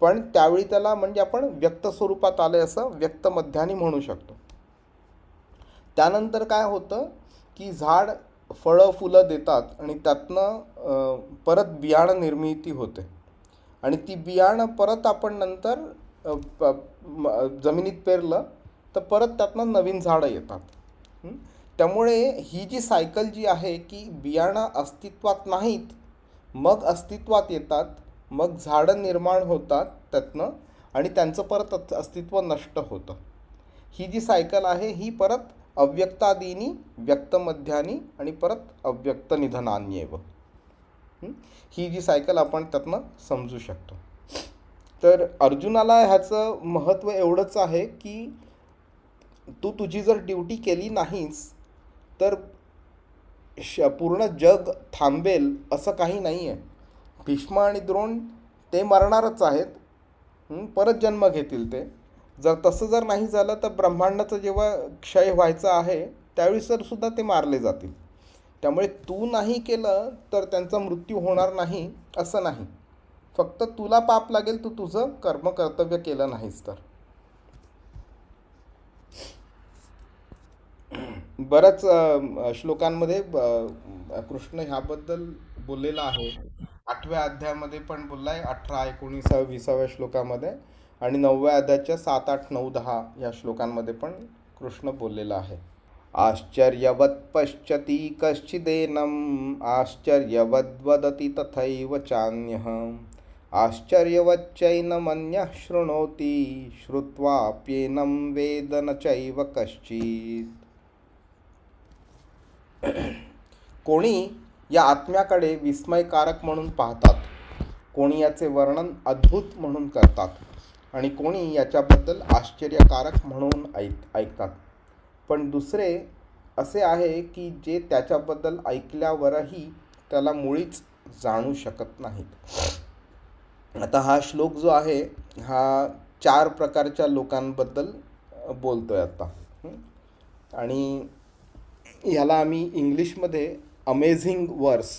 पण त्यावेळी त्याला म्हणजे आपण व्यक्त स्वरूपात आलं आहे असं व्यक्त मध्यानी म्हणू शकतो त्यानंतर काय होतं की झाड फळं फुलं देतात आणि त्यातनं परत बियाणं निर्मिती होते आणि ती बियाणं परत आपण नंतर जमिनीत पेरलं तर परत त्यातनं नवीन झाडं येतात त्यामुळे ही जी सायकल जी आहे की बियाणं अस्तित्वात नाहीत मग अस्तित्वात येतात मग झाडं निर्माण होतात त्यातनं आणि त्यांचं परत अस्तित्व नष्ट होतं ही जी सायकल आहे ही परत अव्यक्तादिनी व्यक्तमध्यानी आणि परत अव्यक्त निधनान्येव ही जी सायकल आपण त्यातनं समजू शकतो तर अर्जुनाला ह्याचं महत्त्व एवढंच आहे की तू तुझी जर ड्युटी केली नाहीस तर श पूर्ण जग थांबेल असं काही नाही आहे भीष्म आणि द्रोण ते मरणारच आहेत परत जन्म घेतील ते जर तसं जर नाही झालं तर ब्रह्मांडाचं जेव्हा क्षय व्हायचं आहे त्यावेळी सरसुद्धा ते मारले जातील त्यामुळे तू नाही केलं तर त्यांचा मृत्यू होणार नाही असं नाही फक्त तुला पाप लागेल तू तु तुझं कर्म कर्तव्य केलं नाहीस तर बरच श्लोकांमध्ये कृष्ण ह्याबद्दल बोललेला आहे आठव्या अध्यायामध्ये पण बोललाय अठरा एकोणीसाव्या विसाव्या श्लोकामध्ये आणि नवव्या अध्याच्या सात आठ नऊ दहा या श्लोकांमध्ये पण कृष्ण बोललेला आहे आश्चर्यवत् पश्यति कश्चिदेनम् आश्चर्यवद्वदति तथैव चान्यः आश्चर्यवच्चैनमन्यः शृणोति श्रुत्वाप्येनं वेद न चैव कश्चित् कोणी या आत्म्याकडे विस्मयकारक म्हणून पाहतात कोणी याचे वर्णन अद्भुत म्हणून करतात आणि कोणी याच्याबद्दल आश्चर्यकारक म्हणून ऐक ऐकतात पण दुसरे असे आहे की जे त्याच्याबद्दल ऐकल्यावरही त्याला मुळीच जाणू शकत नाहीत आता हा श्लोक जो आहे हा चार प्रकारच्या लोकांबद्दल बोलतो आहे आता आणि ह्याला आम्ही इंग्लिशमध्ये अमेझिंग वर्स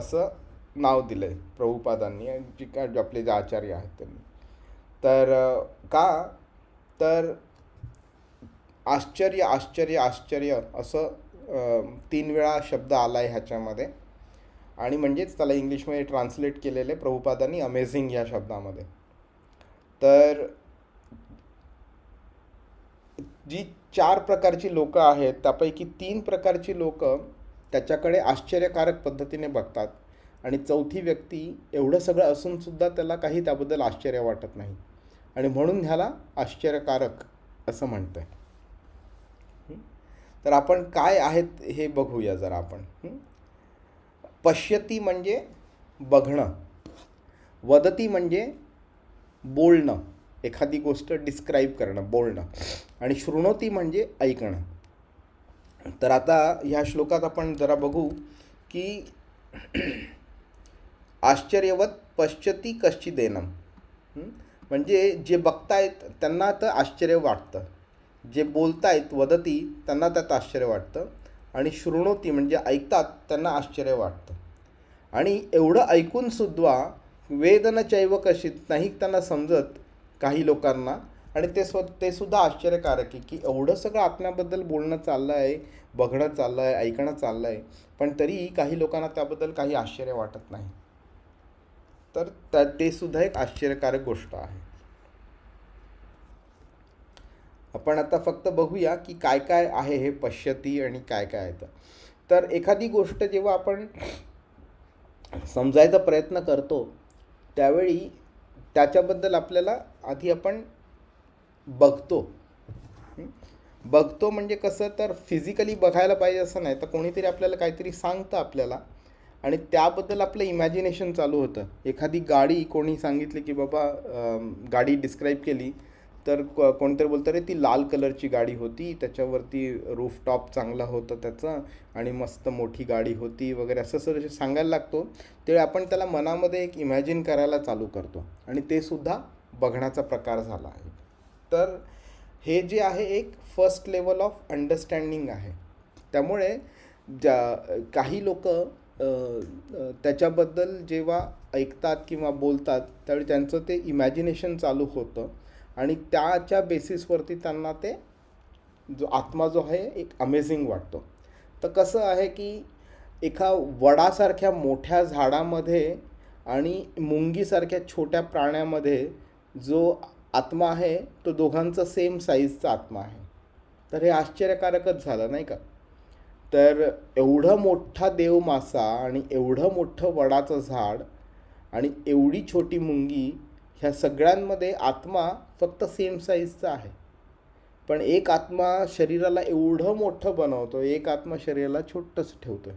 असं नाव दिलं आहे प्रभुपादांनी जी का आपले जे आचार्य आहेत त्यांनी तर का तर आश्चर्य आश्चर्य आश्चर्य असं तीन वेळा शब्द आला आहे ह्याच्यामध्ये आणि म्हणजेच त्याला इंग्लिशमध्ये ट्रान्सलेट केलेले प्रभुपादांनी अमेझिंग या शब्दामध्ये तर जी चार प्रकारची लोकं आहेत त्यापैकी तीन प्रकारची लोकं त्याच्याकडे आश्चर्यकारक पद्धतीने बघतात आणि चौथी व्यक्ती एवढं सगळं असूनसुद्धा त्याला काही त्याबद्दल आश्चर्य वाटत नाही आणि म्हणून ह्याला आश्चर्यकारक असं म्हणतं आहे तर आपण काय आहेत हे बघूया जरा आपण पश्यती म्हणजे बघणं वदती म्हणजे बोलणं एखादी गोष्ट डिस्क्राईब करणं बोलणं आणि शृणोती म्हणजे ऐकणं तर आता ह्या श्लोकात आपण जरा बघू की आश्चर्यवत पश्चती कश्चिदेनम म्हणजे जे बघतायत त्यांना तर आश्चर्य वाटतं जे बोलतायत वदती त्यांना त्यात आश्चर्य वाटतं आणि शृणोती म्हणजे ऐकतात त्यांना आश्चर्य वाटतं आणि एवढं ऐकून सुद्धा वेदन चैव कशीत नाही त्यांना समजत काही लोकांना आणि ते स्व ते सुद्धा आश्चर्यकारक आहे की एवढं सगळं आत्म्याबद्दल बोलणं चाललं आहे बघणं चाललं आहे ऐकणं चाललं आहे पण तरी काही लोकांना त्याबद्दल काही आश्चर्य वाटत नाही तर त्या ते सुद्धा एक आश्चर्यकारक गोष्ट आहे आपण आता फक्त बघूया की काय काय आहे हे पश्यती आणि काय काय आहे तर एखादी गोष्ट जेव्हा आपण समजायचा प्रयत्न करतो त्यावेळी त्याच्याबद्दल आपल्याला आधी आपण बघतो बघतो म्हणजे कसं तर फिजिकली बघायला पाहिजे असं नाही तर कोणीतरी आपल्याला काहीतरी सांगतं आपल्याला आणि त्याबद्दल आपलं इमॅजिनेशन चालू होतं एखादी गाडी कोणी सांगितली की बाबा गाडी डिस्क्राईब केली तर क कोणतरी बोलतं रे ती लाल कलरची गाडी होती त्याच्यावरती रूफटॉप चांगला होता त्याचा आणि मस्त मोठी गाडी होती वगैरे असं सर सांगायला लागतो ते आपण त्याला मनामध्ये एक इमॅजिन करायला चालू करतो आणि ते सुद्धा बघण्याचा प्रकार झाला आहे तर हे जे आहे एक फर्स्ट लेवल ऑफ अंडरस्टँडिंग आहे त्यामुळे ज्या काही लोक त्याच्याबद्दल जेव्हा ऐकतात किंवा बोलतात त्यावेळी त्यांचं ते इमॅजिनेशन चालू होतं आणि त्याच्या बेसिसवरती त्यांना ते जो आत्मा जो आहे एक अमेझिंग वाटतो तर कसं आहे की एका वडासारख्या मोठ्या झाडामध्ये आणि मुंगीसारख्या छोट्या प्राण्यामध्ये जो आत्मा आहे तो दोघांचा सेम साईजचा आत्मा आहे तर हे आश्चर्यकारकच झालं नाही का तर एवढं मोठा देव मासा आणि एवढं मोठं वडाचं झाड आणि एवढी छोटी मुंगी ह्या सगळ्यांमध्ये आत्मा फक्त सेम साईजचा आहे पण एक आत्मा शरीराला एवढं मोठं बनवतो एक आत्मा शरीराला छोटंच ठेवतो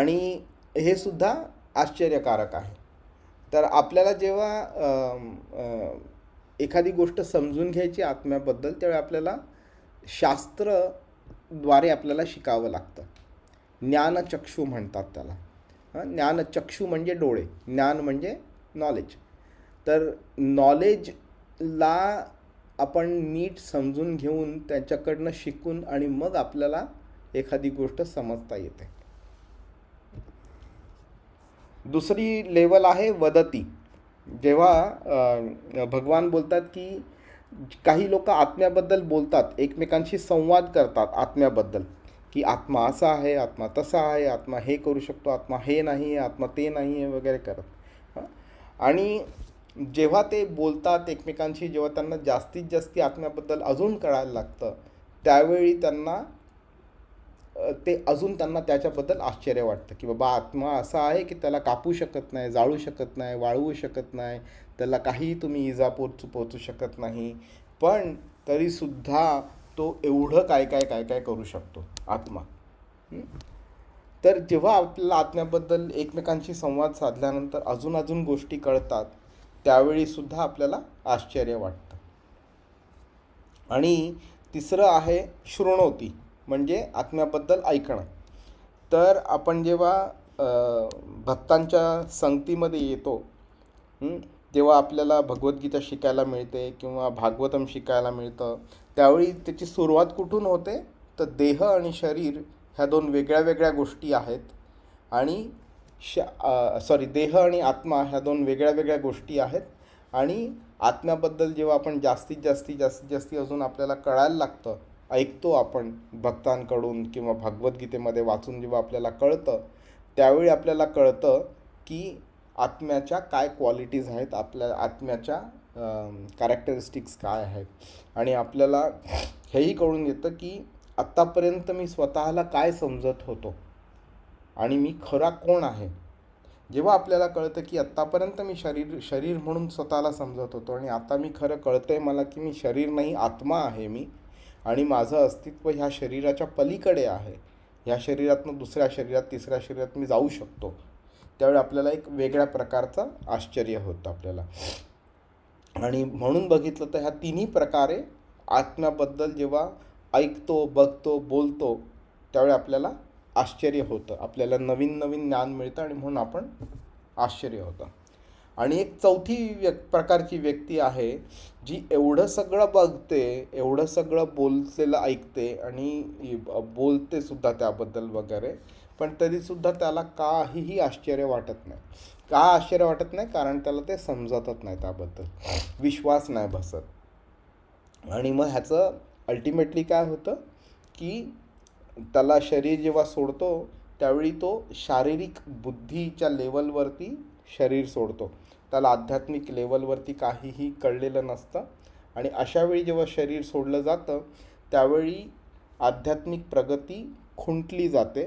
आणि हे सुद्धा आश्चर्यकारक आहे तर आपल्याला जेव्हा एखादी गोष्ट समजून घ्यायची आत्म्याबद्दल त्यावेळी आपल्याला शास्त्रद्वारे आपल्याला शिकावं लागतं ज्ञानचक्षू म्हणतात त्याला ज्ञानचक्षू म्हणजे डोळे ज्ञान म्हणजे नॉलेज तर नॉलेजला आपण नीट समजून घेऊन त्याच्याकडनं शिकून आणि मग आपल्याला एखादी गोष्ट समजता येते दुसरी लेवल आहे वदती जेव्हा भगवान बोलतात की काही लोक आत्म्याबद्दल बोलतात एकमेकांशी संवाद करतात आत्म्याबद्दल की आत्मा असा आहे आत्मा तसा आहे आत्मा हे करू शकतो आत्मा हे नाही आहे आत्मा ते नाही आहे वगैरे करत आणि जेव्हा ते बोलतात एकमेकांशी जेव्हा त्यांना जास्तीत जास्त आत्म्याबद्दल अजून कळायला लागतं त्यावेळी त्यांना ते अजून त्यांना त्याच्याबद्दल आश्चर्य वाटतं की बाबा आत्मा असा आहे की त्याला कापू शकत नाही जाळू शकत नाही वाळवू शकत नाही त्याला काही तुम्ही इजा पोचू पोचू शकत नाही पण तरीसुद्धा तो एवढं काय काय काय काय करू शकतो आत्मा तर जेव्हा आपल्याला आत्म्याबद्दल एकमेकांशी संवाद साधल्यानंतर अजून अजून गोष्टी कळतात त्यावेळीसुद्धा आपल्याला आश्चर्य वाटतं आणि तिसरं आहे शृणोती म्हणजे आत्म्याबद्दल ऐकणं तर आपण जेव्हा भक्तांच्या संगतीमध्ये येतो तेव्हा आपल्याला भगवद्गीता शिकायला मिळते किंवा भागवतम शिकायला मिळतं त्यावेळी त्याची सुरुवात कुठून होते तर देह आणि शरीर ह्या दोन वेगळ्या वेगळ्या गोष्टी आहेत आणि श सॉरी देह आणि आत्मा ह्या दोन वेगळ्या वेगळ्या गोष्टी आहेत आणि आत्म्याबद्दल जेव्हा आपण जास्तीत जास्ती जास्तीत जास्ती अजून आपल्याला कळायला लागतं ऐकतो आपण भक्तांकडून किंवा भगवद्गीतेमध्ये वाचून जेव्हा आपल्याला कळतं त्यावेळी आपल्याला कळतं की आत्म्याच्या काय क्वालिटीज आहेत आपल्या आत्म्याच्या कॅरेक्टरिस्टिक्स काय आहेत आणि आपल्याला हेही कळून येतं की आत्तापर्यंत मी स्वतःला काय समजत होतो आणि मी खरा कोण आहे जेव्हा आपल्याला कळतं की आत्तापर्यंत मी शरीर शरीर म्हणून स्वतःला समजत होतो आणि आता मी खरं कळतं आहे मला की मी शरीर नाही आत्मा आहे मी आणि माझं अस्तित्व ह्या शरीराच्या पलीकडे आहे ह्या शरीरातनं दुसऱ्या शरीरात तिसऱ्या शरीरात मी जाऊ शकतो त्यावेळी आपल्याला एक वेगळ्या प्रकारचं आश्चर्य होतं आपल्याला आणि म्हणून बघितलं तर ह्या तिन्ही प्रकारे आत्म्याबद्दल जेव्हा ऐकतो बघतो बोलतो त्यावेळी आपल्याला आश्चर्य होतं आपल्याला नवीन नवीन ज्ञान मिळतं आणि म्हणून आपण आश्चर्य होतं आणि एक चौथी व्यक् प्रकारची व्यक्ती आहे जी एवढं सगळं बघते एवढं सगळं बोललेलं ऐकते आणि बोलते सुद्धा त्याबद्दल वगैरे पण तरीसुद्धा त्याला काहीही आश्चर्य वाटत नाही का आश्चर्य वाटत नाही कारण त्याला ते समजतच नाही त्याबद्दल विश्वास नाही बसत आणि मग ह्याचं अल्टिमेटली काय होतं की त्याला शरीर जेव्हा सोडतो त्यावेळी तो शारीरिक बुद्धीच्या लेवलवरती शरीर सोडतो त्याला आध्यात्मिक लेवलवरती काहीही कळलेलं नसतं आणि अशावेळी जेव्हा शरीर सोडलं जातं त्यावेळी आध्यात्मिक प्रगती खुंटली जाते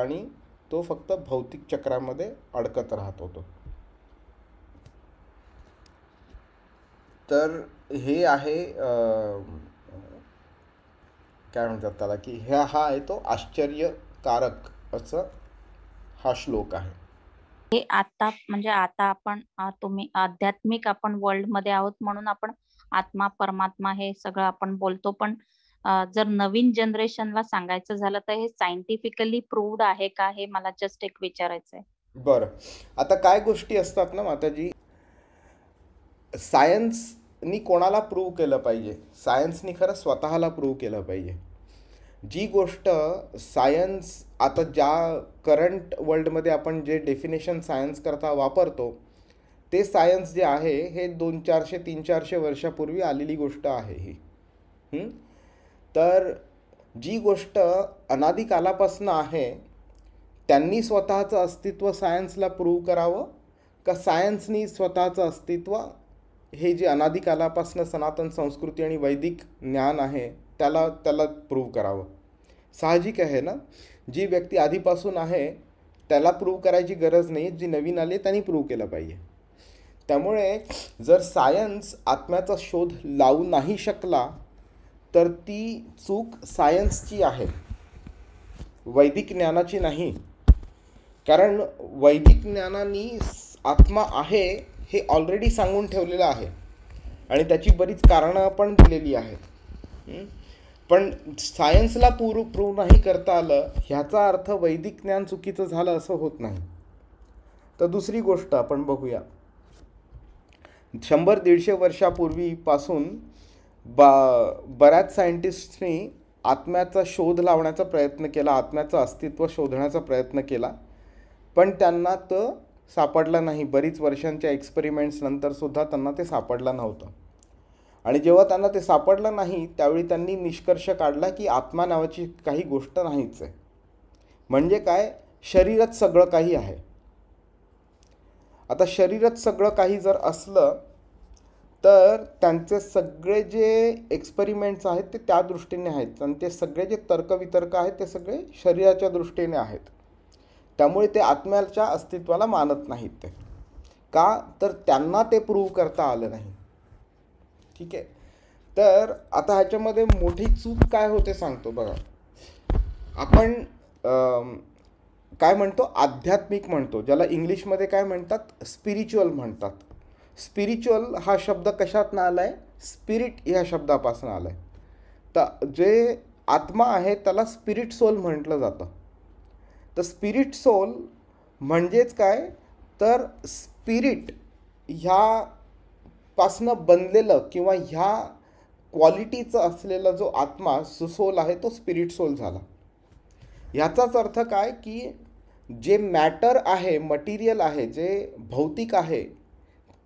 आणि तो फक्त भौतिक चक्रामध्ये अडकत राहत होतो तर हे आहे काय म्हणतात त्याला की ह्या हा आहे तो आश्चर्यकारक असं हा श्लोक आहे हे आता म्हणजे आता आपण तुम्ही आध्यात्मिक आपण वर्ल्ड मध्ये आहोत म्हणून आपण आत्मा परमात्मा हे सगळं आपण बोलतो पण जर नवीन जनरेशनला सांगायचं झालं तर हे सायंटिफिकली प्रूव्ड आहे का हे मला जस्ट एक विचारायचं आहे बरं आता काय गोष्टी असतात ना माताजी सायन्स नी कोणाला प्रूव्ह केलं पाहिजे सायन्सनी खरं स्वतःला प्रूव्ह केलं पाहिजे जी गोष्ट सायन्स आता ज्या करंट वर्ल्डमध्ये आपण जे डेफिनेशन सायन्स करता वापरतो ते सायन्स जे आहे हे दोन चारशे तीन चारशे वर्षापूर्वी आलेली गोष्ट आहे ही तर जी गोष्ट अनादिकालापासून आहे त्यांनी स्वतःचं अस्तित्व सायन्सला प्रूव्ह करावं का सायन्सनी स्वतःचं अस्तित्व हे जे अनादिकालापासनं सनातन संस्कृती आणि वैदिक ज्ञान आहे त्याला त्याला प्रूव्ह करावं साहजिक आहे ना जी व्यक्ती आधीपासून आहे त्याला प्रूव्ह करायची गरज नाही जी नवीन आली त्यांनी प्रूव्ह केलं पाहिजे त्यामुळे जर सायन्स आत्म्याचा शोध लावू नाही शकला तर ती चूक सायन्सची आहे वैदिक ज्ञानाची नाही कारण वैदिक ज्ञानानी आत्मा आहे हे ऑलरेडी सांगून ठेवलेलं आहे आणि त्याची बरीच कारणं पण दिलेली आहेत पण सायन्सला पूर प्रूव्ह नाही करता आलं ह्याचा अर्थ वैदिक ज्ञान चुकीचं झालं असं होत नाही तर दुसरी गोष्ट आपण बघूया शंभर दीडशे वर्षापूर्वीपासून बा बऱ्याच सायंटिस्टनी आत्म्याचा शोध लावण्याचा प्रयत्न केला आत्म्याचं अस्तित्व शोधण्याचा प्रयत्न केला पण त्यांना तर सापडला नाही बरीच वर्षांच्या एक्सपेरिमेंट्सनंतरसुद्धा त्यांना ते सापडलं नव्हतं आणि जेव्हा त्यांना ते सापडलं नाही त्यावेळी त्यांनी निष्कर्ष काढला की आत्मा नावाची काही गोष्ट नाहीच आहे म्हणजे काय शरीरात सगळं काही आहे आता शरीरात सगळं काही जर असलं तर त्यांचे सगळे जे एक्सपेरिमेंट्स आहेत ते त्या दृष्टीने आहेत आणि ते सगळे जे तर्कवितर्क आहेत ते सगळे शरीराच्या दृष्टीने आहेत त्यामुळे ते आत्म्याच्या अस्तित्वाला मानत नाहीत ते का तर त्यांना ते प्रूव्ह करता आलं नाही ठीक आहे तर आता ह्याच्यामध्ये मोठी चूक काय होते सांगतो बघा आपण काय म्हणतो आध्यात्मिक म्हणतो ज्याला इंग्लिशमध्ये काय म्हणतात स्पिरिच्युअल म्हणतात स्पिरिच्युअल हा शब्द कशातनं आला आहे स्पिरिट ह्या शब्दापासून आला आहे तर जे आत्मा आहे त्याला स्पिरिट सोल म्हटलं जातं तर स्पिरिट सोल म्हणजेच काय तर स्पिरिट ह्यापासनं बनलेलं किंवा ह्या क्वालिटीचं असलेला जो आत्मा सुसोल आहे तो स्पिरिट सोल झाला ह्याचाच अर्थ काय की जे मॅटर आहे मटेरियल आहे जे भौतिक आहे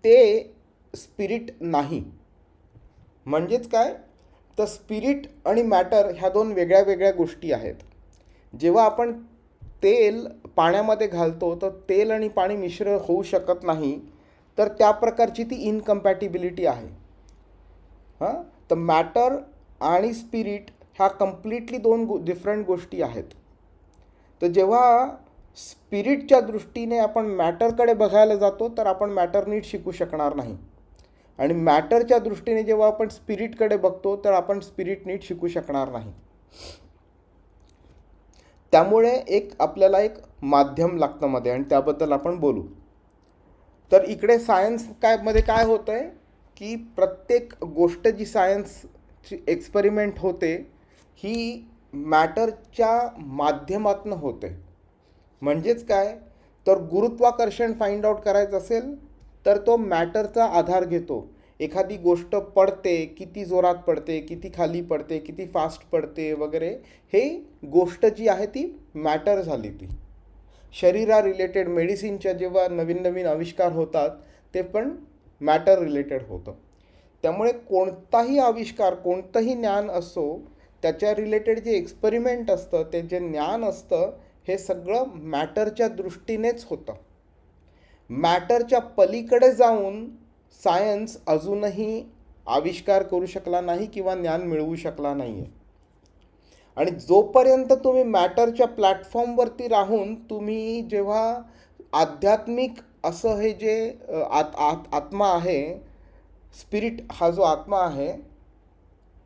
ते स्पिरिट नाही म्हणजेच काय तर स्पिरिट आणि मॅटर ह्या दोन वेगळ्या वेगळ्या गोष्टी आहेत जेव्हा आपण तेल पाण्यामध्ये घालतो तर तेल आणि पाणी मिश्र होऊ शकत नाही तर त्या प्रकारची ती इनकम्पॅटिबिलिटी आहे हां तर मॅटर आणि स्पिरिट ह्या कम्प्लिटली दोन गो डिफरंट गोष्टी आहेत तर जेव्हा स्पिरिटच्या दृष्टीने आपण मॅटरकडे बघायला जातो तर आपण मॅटर नीट शिकू शकणार नाही आणि मॅटरच्या दृष्टीने जेव्हा आपण स्पिरिटकडे बघतो तर आपण स्पिरिट नीट शिकू शकणार नाही त्यामुळे एक आपल्याला एक माध्यम लागतं मध्ये आणि त्याबद्दल आपण बोलू तर इकडे सायन्स काय मध्ये काय होतं आहे की प्रत्येक गोष्ट जी सायन्सची एक्सपेरिमेंट होते ही मॅटरच्या माध्यमातनं होते म्हणजेच काय तर गुरुत्वाकर्षण फाइंड आउट करायचं असेल तर तो मॅटरचा आधार घेतो एखादी गोष्ट पडते किती जोरात पडते किती खाली पडते किती फास्ट पडते वगैरे हे गोष्ट जी आहे ती मॅटर झाली ती शरीरा रिलेटेड मेडिसिनच्या जेव्हा नवीन नवीन आविष्कार होतात ते पण मॅटर रिलेटेड होतं त्यामुळे कोणताही आविष्कार कोणतंही ज्ञान असो त्याच्या रिलेटेड जे एक्सपेरिमेंट असतं ते जे ज्ञान असतं हे सगळं मॅटरच्या दृष्टीनेच होतं मॅटरच्या पलीकडे जाऊन सायन्स अजूनही आविष्कार करू शकला नाही किंवा ज्ञान मिळवू शकला नाही आहे आणि जोपर्यंत तुम्ही मॅटरच्या प्लॅटफॉर्मवरती राहून तुम्ही जेव्हा आध्यात्मिक असं हे जे आत आत आत्मा आहे स्पिरिट हा जो आत्मा आहे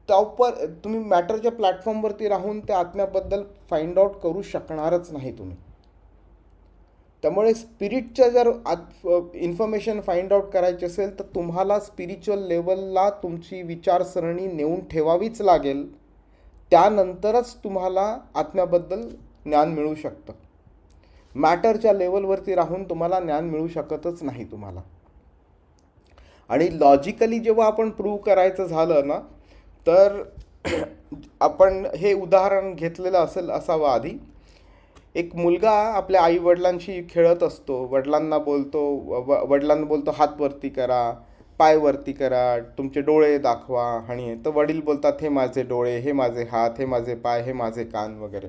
त्यावर तुम्ही मॅटरच्या प्लॅटफॉर्मवरती राहून त्या आत्म्याबद्दल फाइंड आउट करू शकणारच नाही तुम्ही त्यामुळे स्पिरिटच्या जर आत इन्फॉर्मेशन फाइंड आउट करायची असेल तर तुम्हाला स्पिरिच्युअल लेवलला तुमची विचारसरणी नेऊन ठेवावीच लागेल त्यानंतरच तुम्हाला आत्म्याबद्दल ज्ञान मिळू शकतं मॅटरच्या लेवलवरती राहून तुम्हाला ज्ञान मिळू शकतच नाही तुम्हाला आणि लॉजिकली जेव्हा आपण प्रूव्ह करायचं झालं ना तर आपण हे उदाहरण घेतलेलं असेल असावं आधी एक मुलगा आपल्या आई वडिलांशी खेळत असतो वडिलांना बोलतो व वडिलांना बोलतो हात वरती करा पाय वरती करा तुमचे डोळे दाखवा आणि तर वडील बोलतात हे माझे डोळे हे माझे हात हे माझे पाय हे माझे कान वगैरे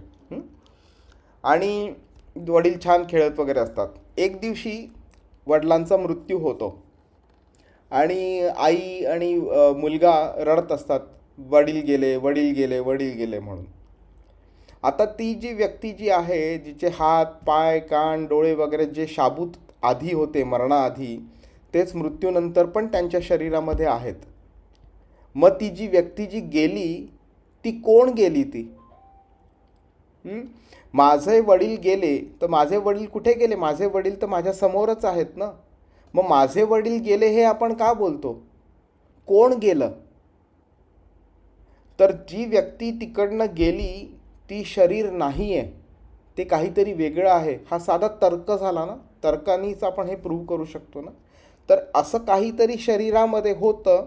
आणि वडील छान खेळत वगैरे असतात एक दिवशी वडिलांचा मृत्यू होतो आणि आई आणि मुलगा रडत असतात वडील गेले वडील गेले वडील गेले म्हणून आता ती जी व्यक्ती जी आहे जिचे हात पाय कान डोळे वगैरे जे शाबूत आधी होते मरणाआधी तेच मृत्यूनंतर पण त्यांच्या शरीरामध्ये आहेत मग ती जी व्यक्ती जी गेली ती कोण गेली ती माझे वडील गेले तर माझे वडील कुठे गेले माझे वडील तर माझ्यासमोरच आहेत ना मग माझे वडील गेले हे आपण का बोलतो कोण गेलं तर जी व्यक्ती तिकडनं गेली ती शरीर नाही आहे ते काहीतरी वेगळं आहे हा साधा तर्क झाला ना तर्कानीच आपण हे प्रूव्ह करू शकतो ना तर असं काहीतरी शरीरामध्ये होतं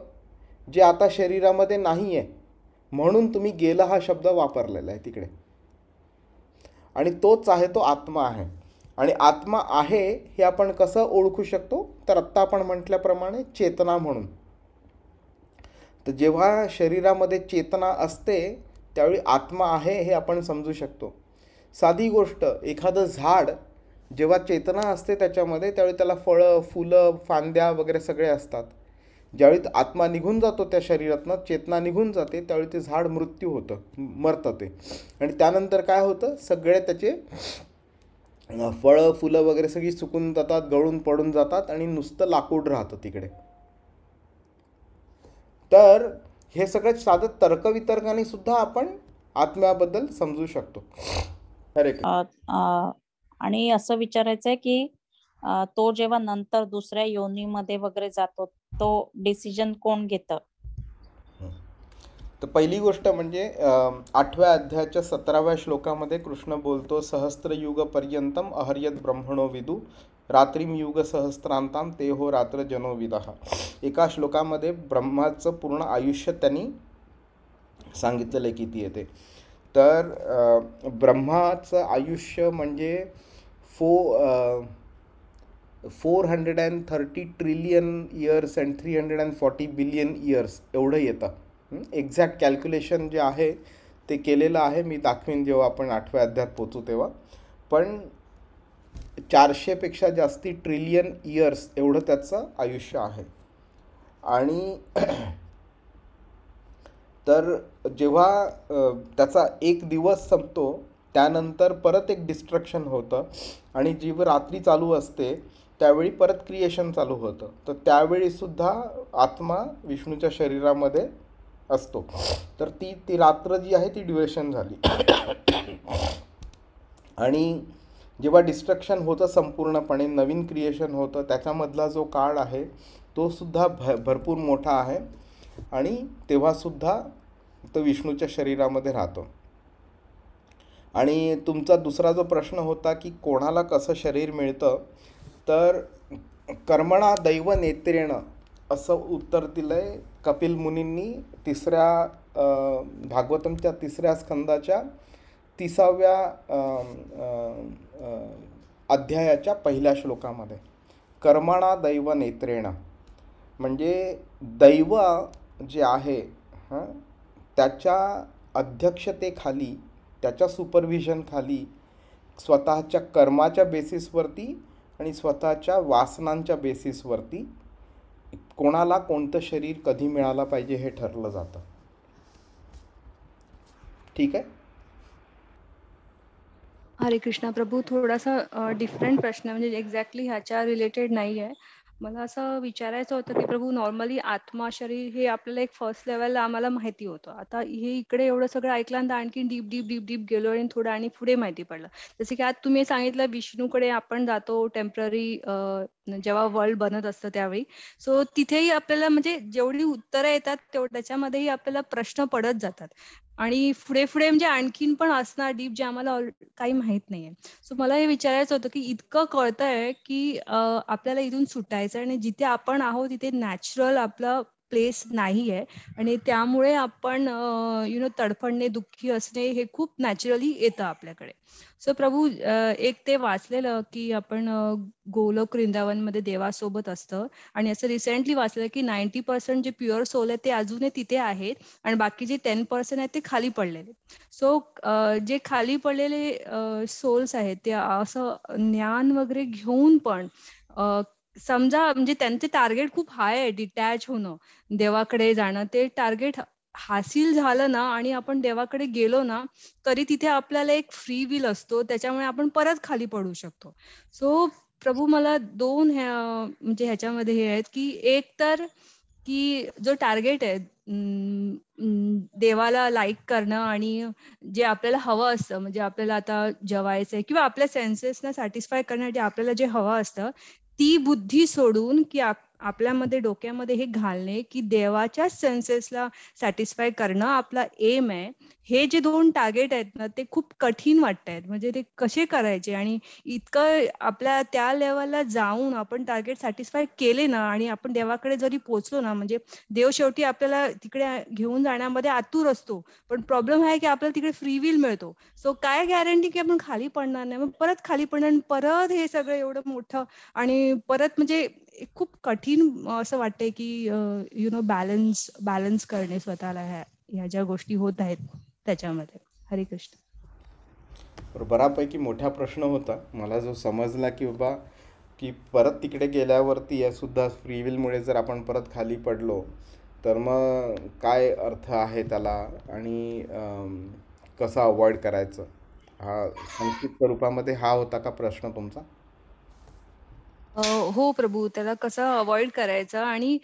जे आता शरीरामध्ये नाही आहे म्हणून तुम्ही गेला हा शब्द वापरलेला आहे तिकडे आणि तोच आहे तो आत्मा आहे आणि आत्मा आहे हे आपण कसं ओळखू शकतो तर आत्ता आपण म्हटल्याप्रमाणे चेतना म्हणून तर जेव्हा शरीरामध्ये चेतना असते त्यावेळी आत्मा आहे हे आपण समजू शकतो साधी गोष्ट एखादं झाड जेव्हा चेतना असते त्याच्यामध्ये त्यावेळी त्याला फळं फुलं फांद्या वगैरे सगळे असतात ज्यावेळी आत्मा निघून जातो त्या शरीरातनं चेतना निघून जाते त्यावेळी ते झाड मृत्यू होतं मरतं ते आणि त्यानंतर काय होतं सगळे त्याचे फळं फुलं वगैरे सगळी सुकून जातात गळून पडून जातात आणि नुसतं लाकूड राहतं तिकडे तर हे सगळं साधं तर्कवितर्काने सुद्धा आपण आत्म्याबद्दल समजू शकतो आणि असं विचारायचं आहे की तो जेव्हा नंतर दुसऱ्या योनीमध्ये वगैरे जातो तो डिसिजन कोण घेत तर पहिली गोष्ट म्हणजे आठव्या अध्यायाच्या सतराव्या श्लोकामध्ये कृष्ण बोलतो युग पर्यंतम अहर्यत ब्रह्मणो विदू रात्रीम युगसहस्रांतान ते हो रात्र जनोविदाह एका श्लोकामध्ये ब्रह्माचं पूर्ण आयुष्य त्यांनी सांगितलेलं आहे किती येते तर ब्रह्माचं आयुष्य म्हणजे फो four hundred and thirty trillion years and three hundred and forty billion years एवढं येतं एक्झॅक्ट कॅल्क्युलेशन जे आहे ते केलेलं आहे मी दाखवीन जेव्हा आपण आठव्या अध्यात पोचू तेव्हा पण चारशेपेक्षा जास्ती ट्रिलियन इयर्स एवढं त्याचं आयुष्य आहे आणि तर जेव्हा त्याचा एक दिवस संपतो त्यानंतर परत एक डिस्ट्रक्शन होतं आणि जीव रात्री चालू असते त्यावेळी परत क्रिएशन चालू होतं तर त्यावेळीसुद्धा आत्मा विष्णूच्या शरीरामध्ये असतो तर ती ती रात्र जी आहे ती ड्युरेशन झाली आणि जेव्हा डिस्ट्रक्शन होतं संपूर्णपणे नवीन क्रिएशन होतं त्याच्यामधला जो काळ आहे तो सुद्धा भ भरपूर मोठा आहे आणि तेव्हासुद्धा तो विष्णूच्या शरीरामध्ये राहतो आणि तुमचा दुसरा जो प्रश्न होता की कोणाला कसं शरीर मिळतं तर कर्मणा दैव नेत्रेण असं उत्तर दिलं आहे कपिल मुनींनी तिसऱ्या भागवतमच्या तिसऱ्या स्कंदाच्या तिसाव्या अध्यायाच्या पहिल्या श्लोकामध्ये कर्मणा दैव नेत्रेणा म्हणजे दैव जे आहे हां त्याच्या अध्यक्षतेखाली त्याच्या सुपरव्हिजनखाली स्वतःच्या कर्माच्या बेसिसवरती आणि स्वतःच्या वासनांच्या बेसिसवरती कोणाला कोणतं शरीर कधी मिळालं पाहिजे हे ठरलं जातं ठीक आहे हरे कृष्णा प्रभू थोडासा डिफरंट प्रश्न म्हणजे एक्झॅक्टली ह्याच्या रिलेटेड नाही आहे मला असं विचारायचं होतं की प्रभू नॉर्मली आत्मा शरीर हे आपल्याला एक फर्स्ट लेवल आम्हाला माहिती होतं आता हे इकडे एवढं सगळं ऐकल्यानंतर आणखी डीप डीप डीप डीप गेलो आणि थोडं आणि पुढे माहिती पडलं जसं की आज तुम्ही सांगितलं विष्णूकडे आपण जातो टेम्पररी जेव्हा वर्ल्ड बनत असतं त्यावेळी सो तिथेही आपल्याला म्हणजे जेवढी उत्तरं येतात त्याच्यामध्येही आपल्याला प्रश्न पडत जातात आणि पुढे पुढे म्हणजे आणखीन पण असणार डीप जे आम्हाला काही माहित नाहीये सो मला हे विचारायचं होतं की इतकं कळतंय की आपल्याला इथून सुटायचं आणि जिथे आपण आहोत तिथे नॅचरल आपलं प्लेस नाही आहे आणि त्यामुळे आपण यु नो तडफडणे दुःखी असणे हे खूप नॅचरली येतं आपल्याकडे सो प्रभू एक ते वाचलेलं की आपण गोलोक वृंदावनमध्ये देवासोबत असतं आणि असं रिसेंटली वाचलं की नाईन्टी पर्सेंट जे प्युअर सोल आहे ते अजूनही तिथे आहेत आणि बाकी जे टेन पर्सेंट आहेत ते खाली पडलेले सो जे खाली पडलेले सोल्स आहेत ते असं ज्ञान वगैरे घेऊन पण समजा म्हणजे त्यांचे टार्गेट खूप हाय आहे डिटॅच होणं देवाकडे जाणं ते टार्गेट हासिल झालं ना आणि आपण देवाकडे गेलो ना तरी तिथे आपल्याला एक फ्री विल असतो त्याच्यामुळे आपण परत खाली पडू शकतो सो प्रभू मला दोन म्हणजे ह्याच्यामध्ये हे आहेत की एक तर की जो टार्गेट आहे देवाला लाईक करणं आणि जे आपल्याला हवं असतं म्हणजे आपल्याला आता जेवायचं आहे किंवा आपल्या सेन्सेसना सॅटिस्फाय करण्यासाठी आपल्याला जे हवं असतं ती बुद्धी सोडून की आपल्यामध्ये डोक्यामध्ये हे घालणे की देवाच्या सेन्सेसला सॅटिस्फाय करणं आपला एम आहे हे जे दोन टार्गेट आहेत ना ते खूप कठीण वाटत आहेत म्हणजे ते कसे करायचे आणि इतकं आपल्या त्या लेवलला जाऊन आपण टार्गेट सॅटिस्फाय केले ना आणि आपण देवाकडे जरी पोहोचलो ना म्हणजे देव शेवटी आपल्याला तिकडे घेऊन जाण्यामध्ये आतुर असतो पण प्रॉब्लेम आहे की आपल्याला तिकडे फ्री विल मिळतो सो काय गॅरंटी की आपण खाली पडणार नाही मग परत खाली पडणार परत हे सगळं एवढं मोठं आणि परत म्हणजे एक खूप कठीण असं वाटतंय की यु नो बॅलन्स बॅलन्स करणे स्वतःला ह्या ह्या ज्या गोष्टी होत आहेत त्याच्यामध्ये हरे कृष्ण बऱ्यापैकी मोठा प्रश्न होता मला जो समजला की बाबा की परत तिकडे गेल्यावरती या सुद्धा फ्रीविलमुळे जर आपण परत खाली पडलो तर मग काय अर्थ आहे त्याला आणि कसा अवॉइड करायचं हा संक्षिप्त रूपामध्ये हा होता का प्रश्न तुमचा हो प्रभू, त्याला कसं अवॉइड करायचं आणि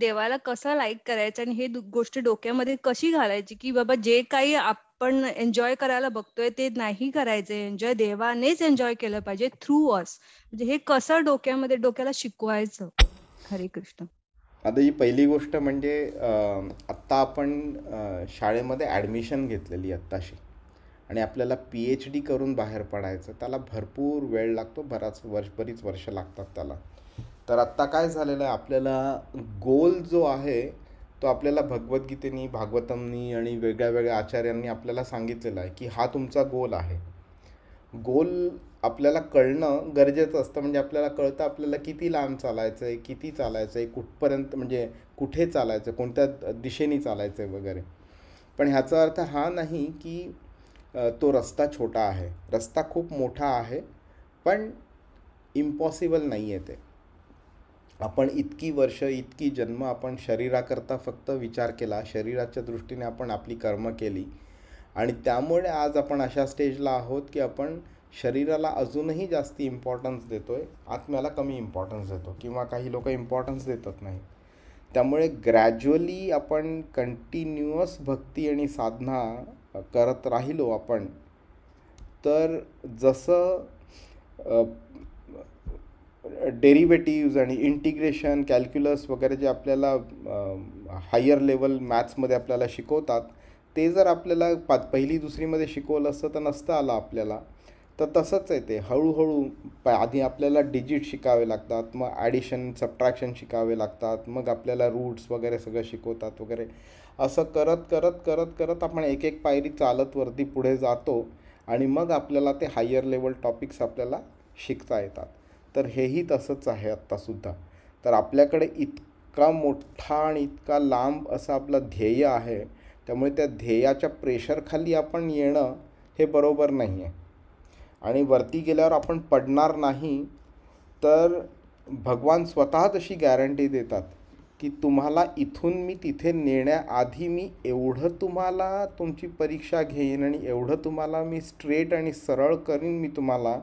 देवाला कसं लाईक करायचं आणि हे गोष्ट डोक्यामध्ये कशी घालायची, की बाबा जे काही आपण एन्जॉय करायला बघतोय ते नाही करायचं एन्जॉय देवानेच एन्जॉय केलं पाहिजे थ्रू अस. म्हणजे हे कसं डोक्यामध्ये डोक्याला शिकवायचं. हरे कृष्ण. आता ही पहिली गोष्ट म्हणजे आत्ता आपण शाळेमध्ये ऍडमिशन घेतलेली आत्ताशी. आणि आपल्याला पी एच डी करून बाहेर पडायचं त्याला भरपूर वेळ लागतो बराच वर्ष बरीच वर्ष लागतात त्याला तर आत्ता काय झालेलं आहे आपल्याला गोल जो आहे तो आपल्याला भगवद्गीतेनी भागवतमनी आणि वेगळ्या वेगळ्या आचार्यांनी आपल्याला सांगितलेला आहे की हा तुमचा गोल आहे गोल आपल्याला कळणं गरजेचं असतं म्हणजे आपल्याला कळतं आपल्याला किती लांब चालायचं आहे किती चालायचं आहे कुठपर्यंत म्हणजे कुठे चालायचं कोणत्या दिशेने चालायचं आहे वगैरे पण ह्याचा अर्थ हा नाही की तो रस्ता छोटा आहे रस्ता खूप मोठा आहे पण इम्पॉसिबल नाही आहे ते आपण इतकी वर्ष इतकी जन्म आपण शरीराकरता फक्त विचार केला शरीराच्या दृष्टीने आपण आपली कर्म केली आणि त्यामुळे आज आपण अशा स्टेजला आहोत की आपण शरीराला अजूनही जास्त इम्पॉर्टन्स देतो आहे आत्म्याला कमी इम्पॉर्टन्स देतो किंवा काही लोक इम्पॉर्टन्स देतात नाही त्यामुळे ग्रॅज्युअली आपण कंटिन्युअस भक्ती आणि साधना करत राहिलो आपण तर जसं डेरिवेटिव्ज आणि इंटिग्रेशन कॅल्क्युलस वगैरे जे आपल्याला हायर लेवल मॅथ्समध्ये आपल्याला शिकवतात ते जर आपल्याला पा पहिली दुसरीमध्ये शिकवलं असतं तर नसतं आलं आपल्याला तर तसंच आहे ते हळूहळू प आधी आपल्याला डिजिट शिकावे लागतात मग ॲडिशन सबट्रॅक्शन शिकावे लागतात मग आपल्याला रूट्स वगैरे सगळं शिकवतात वगैरे असं करत करत करत करत आपण एक एक पायरी चालत वरती पुढे जातो आणि मग आपल्याला ते हायर लेवल टॉपिक्स आपल्याला शिकता येतात तर हेही तसंच आहे आत्तासुद्धा तर आपल्याकडे इतका मोठा आणि इतका लांब असं आपलं ध्येय आहे त्यामुळे त्या ध्येयाच्या प्रेशरखाली आपण येणं हे बरोबर नाही आहे आणि वरती गेल्यावर आपण पडणार नाही तर भगवान स्वतः तशी गॅरंटी देतात की तुम्हाला इथून मी तिथे नेण्याआधी मी एवढं तुम्हाला तुमची परीक्षा घेईन आणि एवढं तुम्हाला मी स्ट्रेट आणि सरळ करीन मी तुम्हाला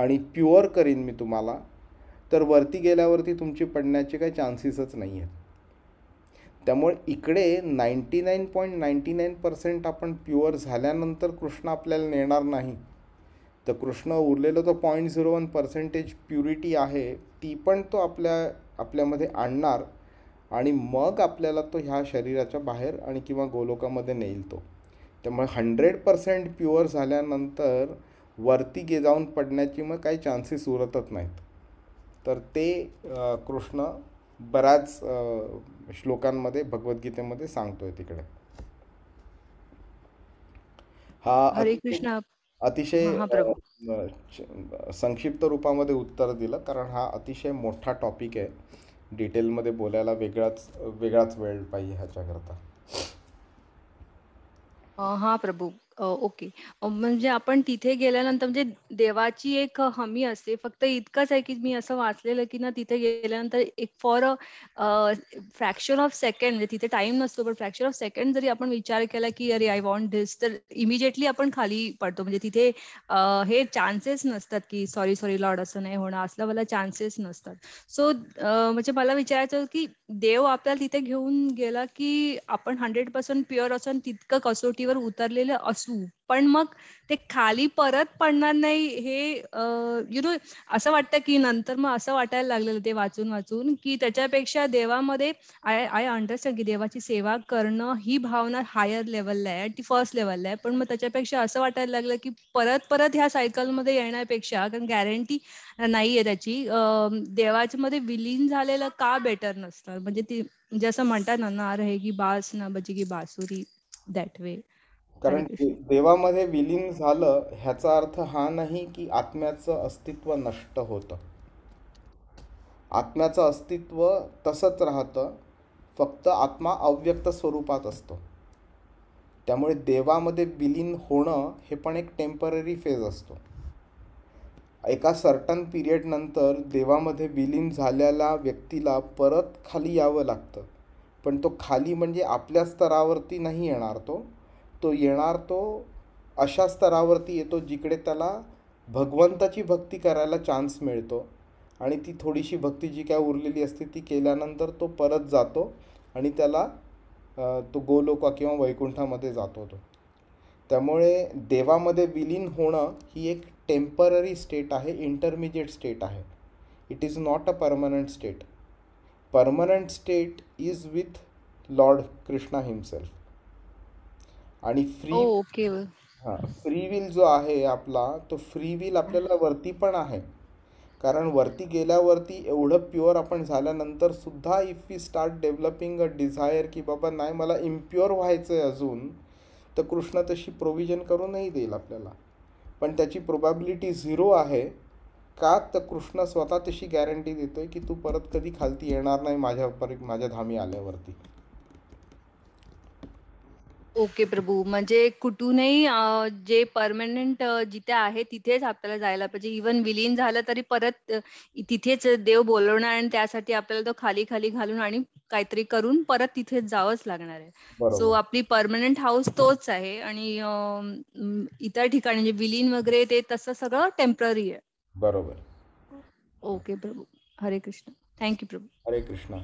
आणि प्युअर करीन मी तुम्हाला तर वरती गेल्यावरती तुमची पडण्याचे काही चान्सेसच नाही आहेत त्यामुळे इकडे ninety nine point ninety nine percent आपण प्युअर झाल्यानंतर कृष्ण आपल्याला नेणार नाही तर कृष्ण उरलेलं तो point zero one percentage purity आहे ती पण तो आपल्या आपल्यामध्ये आणणार आणि मग आपल्याला तो ह्या शरीराच्या बाहेर आणि किंवा गोलोकामध्ये नेईल तो त्यामुळे हंड्रेड पर्सेंट प्युअर झाल्यानंतर वरती गे जाऊन पडण्याची मग काही चान्सेस उरतच नाहीत तर ते कृष्ण बऱ्याच श्लोकांमध्ये भगवद्गीतेमध्ये सांगतोय तिकडे हा हरे कृष्ण अतिशय संक्षिप्त रूपामध्ये उत्तर दिलं कारण हा अतिशय मोठा टॉपिक आहे डिटेलमध्ये बोलायला वेगळाच वेगळाच वेळ पाहिजे ह्याच्याकरता हा प्रभू ओके. म्हणजे आपण तिथे गेल्यानंतर म्हणजे देवाची एक हमी असते. फक्त इतकंच आहे की मी असं वाचलेलं की ना तिथे गेल्यानंतर एक for a fraction of second म्हणजे तिथे टाइम नसतो, पण फ्रॅक्शन ऑफ सेकंड जरी आपण विचार केला की "अरे, आय वॉन्ट धिस" तर इमिडिएटली आपण खाली पडतो. म्हणजे तिथे हे चान्सेस नसतात की "सॉरी, सॉरी लॉर्ड असं नाही होणं असलं मला चान्सेस नसतात. सो म्हणजे मला विचारायचं की देव आपल्याला तिथे घेऊन गेला की आपण हंड्रेड पर्सेंट प्युअर असून तितकं कसोटीवर उतरलेलं असं असू पण मग ते खाली परत पडणार नाही हे यु नो असं वाटतं की नंतर मग असं वाटायला लागलेलं ते वाचून वाचून की त्याच्यापेक्षा देवामध्ये आय आय अंडरस्टँड की देवाची सेवा करणं ही भावना हायर लेवलला आहे ती फर्स्ट लेवलला आहे पण मग त्याच्यापेक्षा असं वाटायला लागलं की परत परत ह्या सायकलमध्ये येण्यापेक्षा कारण गॅरंटी आहे त्याची देवाच्या मध्ये विलीन झालेलं का बेटर नसतं म्हणजे ती म्हणजे असं म्हणतात ना ना रहेगी बास ना की बासुरी दॅट वे कारण देवामध्ये विलीन झालं ह्याचा अर्थ हा नाही की आत्म्याचं अस्तित्व नष्ट होतं आत्म्याचं अस्तित्व तसंच राहतं फक्त आत्मा अव्यक्त स्वरूपात असतो त्यामुळे देवामध्ये विलीन होणं हे पण एक टेम्पररी फेज असतो एका सर्टन पिरियडनंतर देवामध्ये विलीन झालेल्या व्यक्तीला परत खाली यावं लागतं पण तो खाली म्हणजे आपल्या स्तरावरती नाही येणार तो तो येणार तो अशा स्तरावरती येतो जिकडे त्याला भगवंताची भक्ती करायला चान्स मिळतो आणि ती थोडीशी भक्ती जी काय उरलेली असते ती केल्यानंतर तो परत जातो आणि त्याला तो गोलोका किंवा वैकुंठामध्ये जातो तो त्यामुळे देवामध्ये विलीन होणं ही एक टेम्पररी स्टेट आहे इंटरमिजिएट स्टेट आहे it is not a permanent state permanent state is with Lord Krishna himself आणि फ्री ओके oh, हा फ्री विल जो आहे आपला तो फ्री विल आपल्याला वरती पण आहे कारण वरती गेल्यावरती एवढं प्युअर आपण झाल्यानंतर सुद्धा if we start developing a desire की बाबा नाही मला इम्प्युअर व्हायचं आहे अजून तर कृष्ण तशी प्रोव्हिजन करूनही देईल आपल्याला पण त्याची प्रोबॅबिलिटी झिरो आहे का तर कृष्ण स्वतः तशी गॅरंटी देतोय की तू परत कधी खालती येणार नाही माझ्या परी माझ्या धामी आल्यावरती ओके प्रभू म्हणजे कुठूनही जे परमनंट जिथे आहे तिथेच आपल्याला जायला पाहिजे इवन विलीन झालं तरी परत तिथेच देव बोलवणार आणि त्यासाठी आपल्याला तो खाली खाली घालून आणि काहीतरी करून परत तिथेच जावंच लागणार आहे सो आपली परमनंट हाऊस तोच आहे आणि इतर ठिकाणी विलीन वगैरे ते तसं सगळं टेम्पररी आहे बरोबर ओके प्रभू हरे कृष्ण थँक्यू प्रभू हरे कृष्ण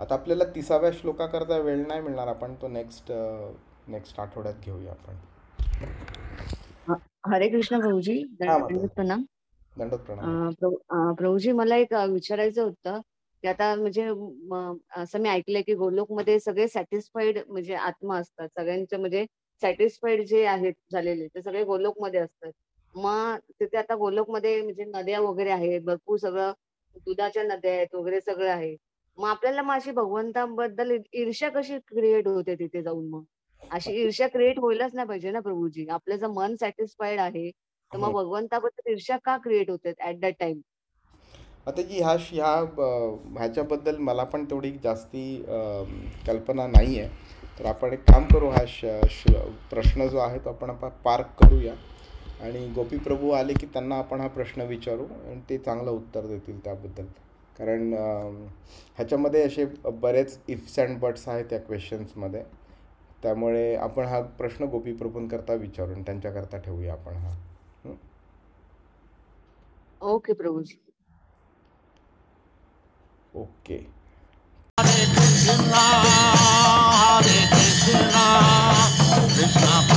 आता आपल्याला तिसाव्या श्लोकाकरता वेळ नाही मिळणार आपण तो नेक्स्ट नेक्स्ट आठवड्यात घेऊया आपण हरे कृष्ण भाऊजी प्रभूजी मला एक विचारायचं होतं की आता म्हणजे असं मी ऐकलंय की गोलोक मध्ये सगळे सॅटिस्फाईड म्हणजे आत्मा असतात सगळ्यांचे म्हणजे सॅटिस्फाईड जे आहेत झालेले ते सगळे गोलोक मध्ये असतात मग तिथे आता गोलोक मध्ये म्हणजे नद्या वगैरे आहेत भरपूर सगळं दुधाच्या नद्या आहेत वगैरे सगळं आहे मग आपल्याला माझी भगवंतांबद्दल भगवंताबद्दल ईर्ष्या कशी क्रिएट होते तिथे जाऊन मग अशी ईर्ष्या क्रिएट व्हायलाच नाही पाहिजे ना प्रभूजी आपलं जर मन सॅटिस्फाईड आहे तर मग हो. भगवंताबद्दल ईर्ष्या का क्रिएट होते ऍट दॅट टाइम आता जी ह्या ह्या ह्याच्याबद्दल मला पण तेवढी जास्ती कल्पना नाही आहे तर आपण एक काम करू हा श प्रश्न जो आहे तो आपण आपण पार्क करूया आणि गोपी प्रभू आले की त्यांना आपण हा प्रश्न विचारू आणि ते चांगलं उत्तर देतील त्याबद्दल कारण ह्याच्यामध्ये असे बरेच इफ्स अँड बट्स आहेत त्या क्वेश्चन्समध्ये त्यामुळे आपण हा प्रश्न गोपी प्रभूंकरता विचारून त्यांच्याकरता ठेवूया आपण हा ओके प्रभूजी ओके कृष्णा कृष्णा कृष्णा